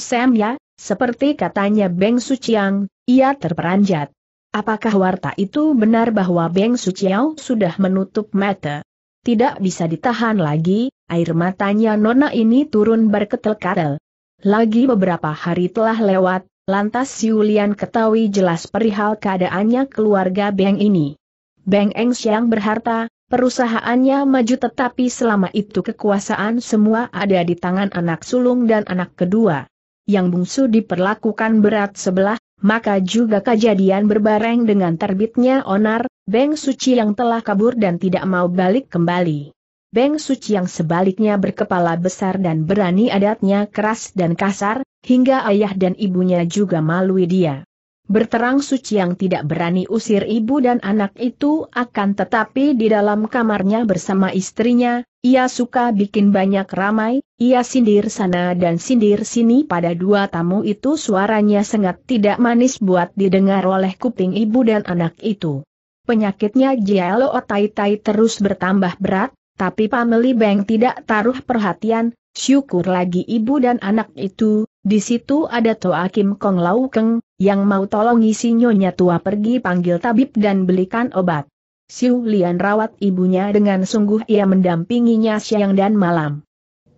seperti katanya Beng Suciang, ia terperanjat. Apakah warta itu benar bahwa Beng Suciao sudah menutup mata? Tidak bisa ditahan lagi, air matanya Nona ini turun berketel ketel lagi beberapa hari telah lewat, lantas Yulian ketahui jelas perihal keadaannya keluarga Beng ini. Beng yang berharta, Perusahaannya maju tetapi selama itu kekuasaan semua ada di tangan anak sulung dan anak kedua. Yang bungsu diperlakukan berat sebelah, maka juga kejadian berbareng dengan terbitnya Onar, Beng Suci yang telah kabur dan tidak mau balik kembali. Beng Suci yang sebaliknya berkepala besar dan berani adatnya keras dan kasar, hingga ayah dan ibunya juga malu dia. Berterang Suci yang tidak berani usir ibu dan anak itu akan tetapi di dalam kamarnya bersama istrinya, ia suka bikin banyak ramai, ia sindir sana dan sindir sini pada dua tamu itu suaranya sangat tidak manis buat didengar oleh kuping ibu dan anak itu. Penyakitnya Jialo otai Tai terus bertambah berat, tapi Pameli Beng tidak taruh perhatian, syukur lagi ibu dan anak itu, di situ ada Toa Kim Kong Lau Keng, yang mau tolong isi nyonya tua pergi panggil tabib dan belikan obat. Siu Lian rawat ibunya dengan sungguh ia mendampinginya siang dan malam.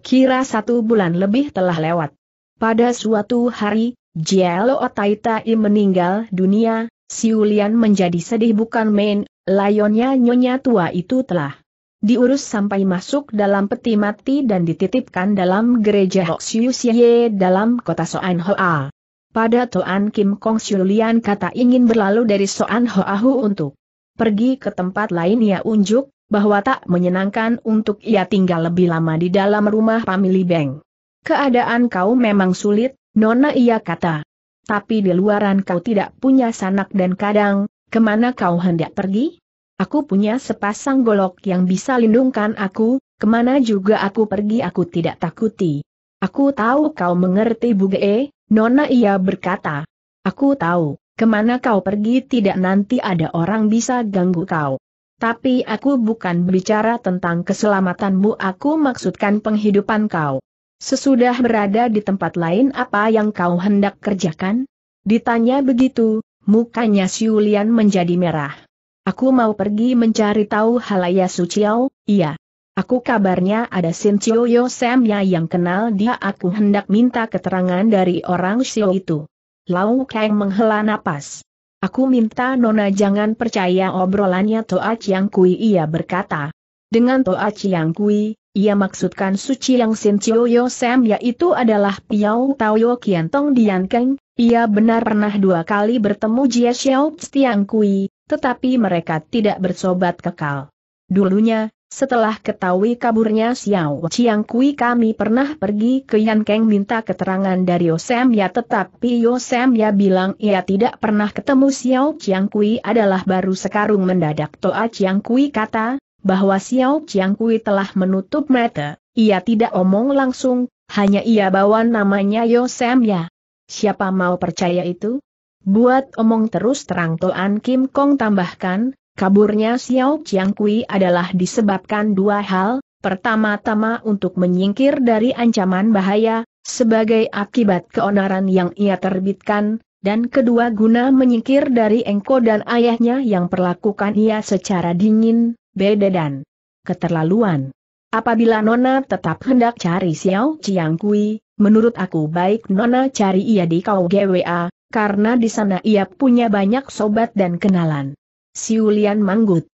Kira satu bulan lebih telah lewat. Pada suatu hari, Jielo Tai meninggal dunia, Siulian menjadi sedih bukan main, layonnya nyonya tua itu telah diurus sampai masuk dalam peti mati dan dititipkan dalam gereja Hoxiu oh. Xie dalam kota Soan Hoa. Pada Toan Kim Kong Siulian kata ingin berlalu dari Soan Hoa Hu untuk pergi ke tempat lain ia unjuk, bahwa tak menyenangkan untuk ia tinggal lebih lama di dalam rumah family bank. Keadaan kau memang sulit, Nona ia kata. Tapi di luaran kau tidak punya sanak dan kadang, kemana kau hendak pergi? Aku punya sepasang golok yang bisa lindungkan aku, kemana juga aku pergi aku tidak takuti. Aku tahu kau mengerti Buge, Nona ia berkata. Aku tahu, kemana kau pergi tidak nanti ada orang bisa ganggu kau. Tapi aku bukan berbicara tentang keselamatanmu aku maksudkan penghidupan kau. Sesudah berada di tempat lain apa yang kau hendak kerjakan? Ditanya begitu, mukanya Siulian menjadi merah. Aku mau pergi mencari tahu halaya Suciao, iya. Aku kabarnya ada Sin Chio Samnya yang kenal dia aku hendak minta keterangan dari orang Xiao itu. Lau Kang menghela napas. Aku minta Nona jangan percaya obrolannya Toa Chiang Kui ia berkata. Dengan Toa Chiang Kui, ia maksudkan suci yang Sin Chio Sam yaitu adalah Piao Tao Yo Kian Tong Dian Keng, ia benar pernah dua kali bertemu Jia Xiao Tiang Kui, tetapi mereka tidak bersobat kekal. Dulunya, setelah ketahui kaburnya Xiao Chiang Kui kami pernah pergi ke Yan Keng minta keterangan dari Yosem Ya tetapi Yosem Ya bilang ia tidak pernah ketemu Xiao Chiang Kui adalah baru sekarung mendadak Toa Chiang Kui kata, bahwa Xiao Chiang Kui telah menutup mata, ia tidak omong langsung, hanya ia bawa namanya Yosem Ya. Siapa mau percaya itu? Buat omong terus terang Toan Kim Kong tambahkan, kaburnya Xiao Chiang Kui adalah disebabkan dua hal, pertama-tama untuk menyingkir dari ancaman bahaya, sebagai akibat keonaran yang ia terbitkan, dan kedua guna menyingkir dari Engko dan ayahnya yang perlakukan ia secara dingin, beda dan keterlaluan. Apabila Nona tetap hendak cari Xiao Chiang Kui, menurut aku baik Nona cari ia di Kau Gwa karena di sana ia punya banyak sobat dan kenalan. Siulian Manggut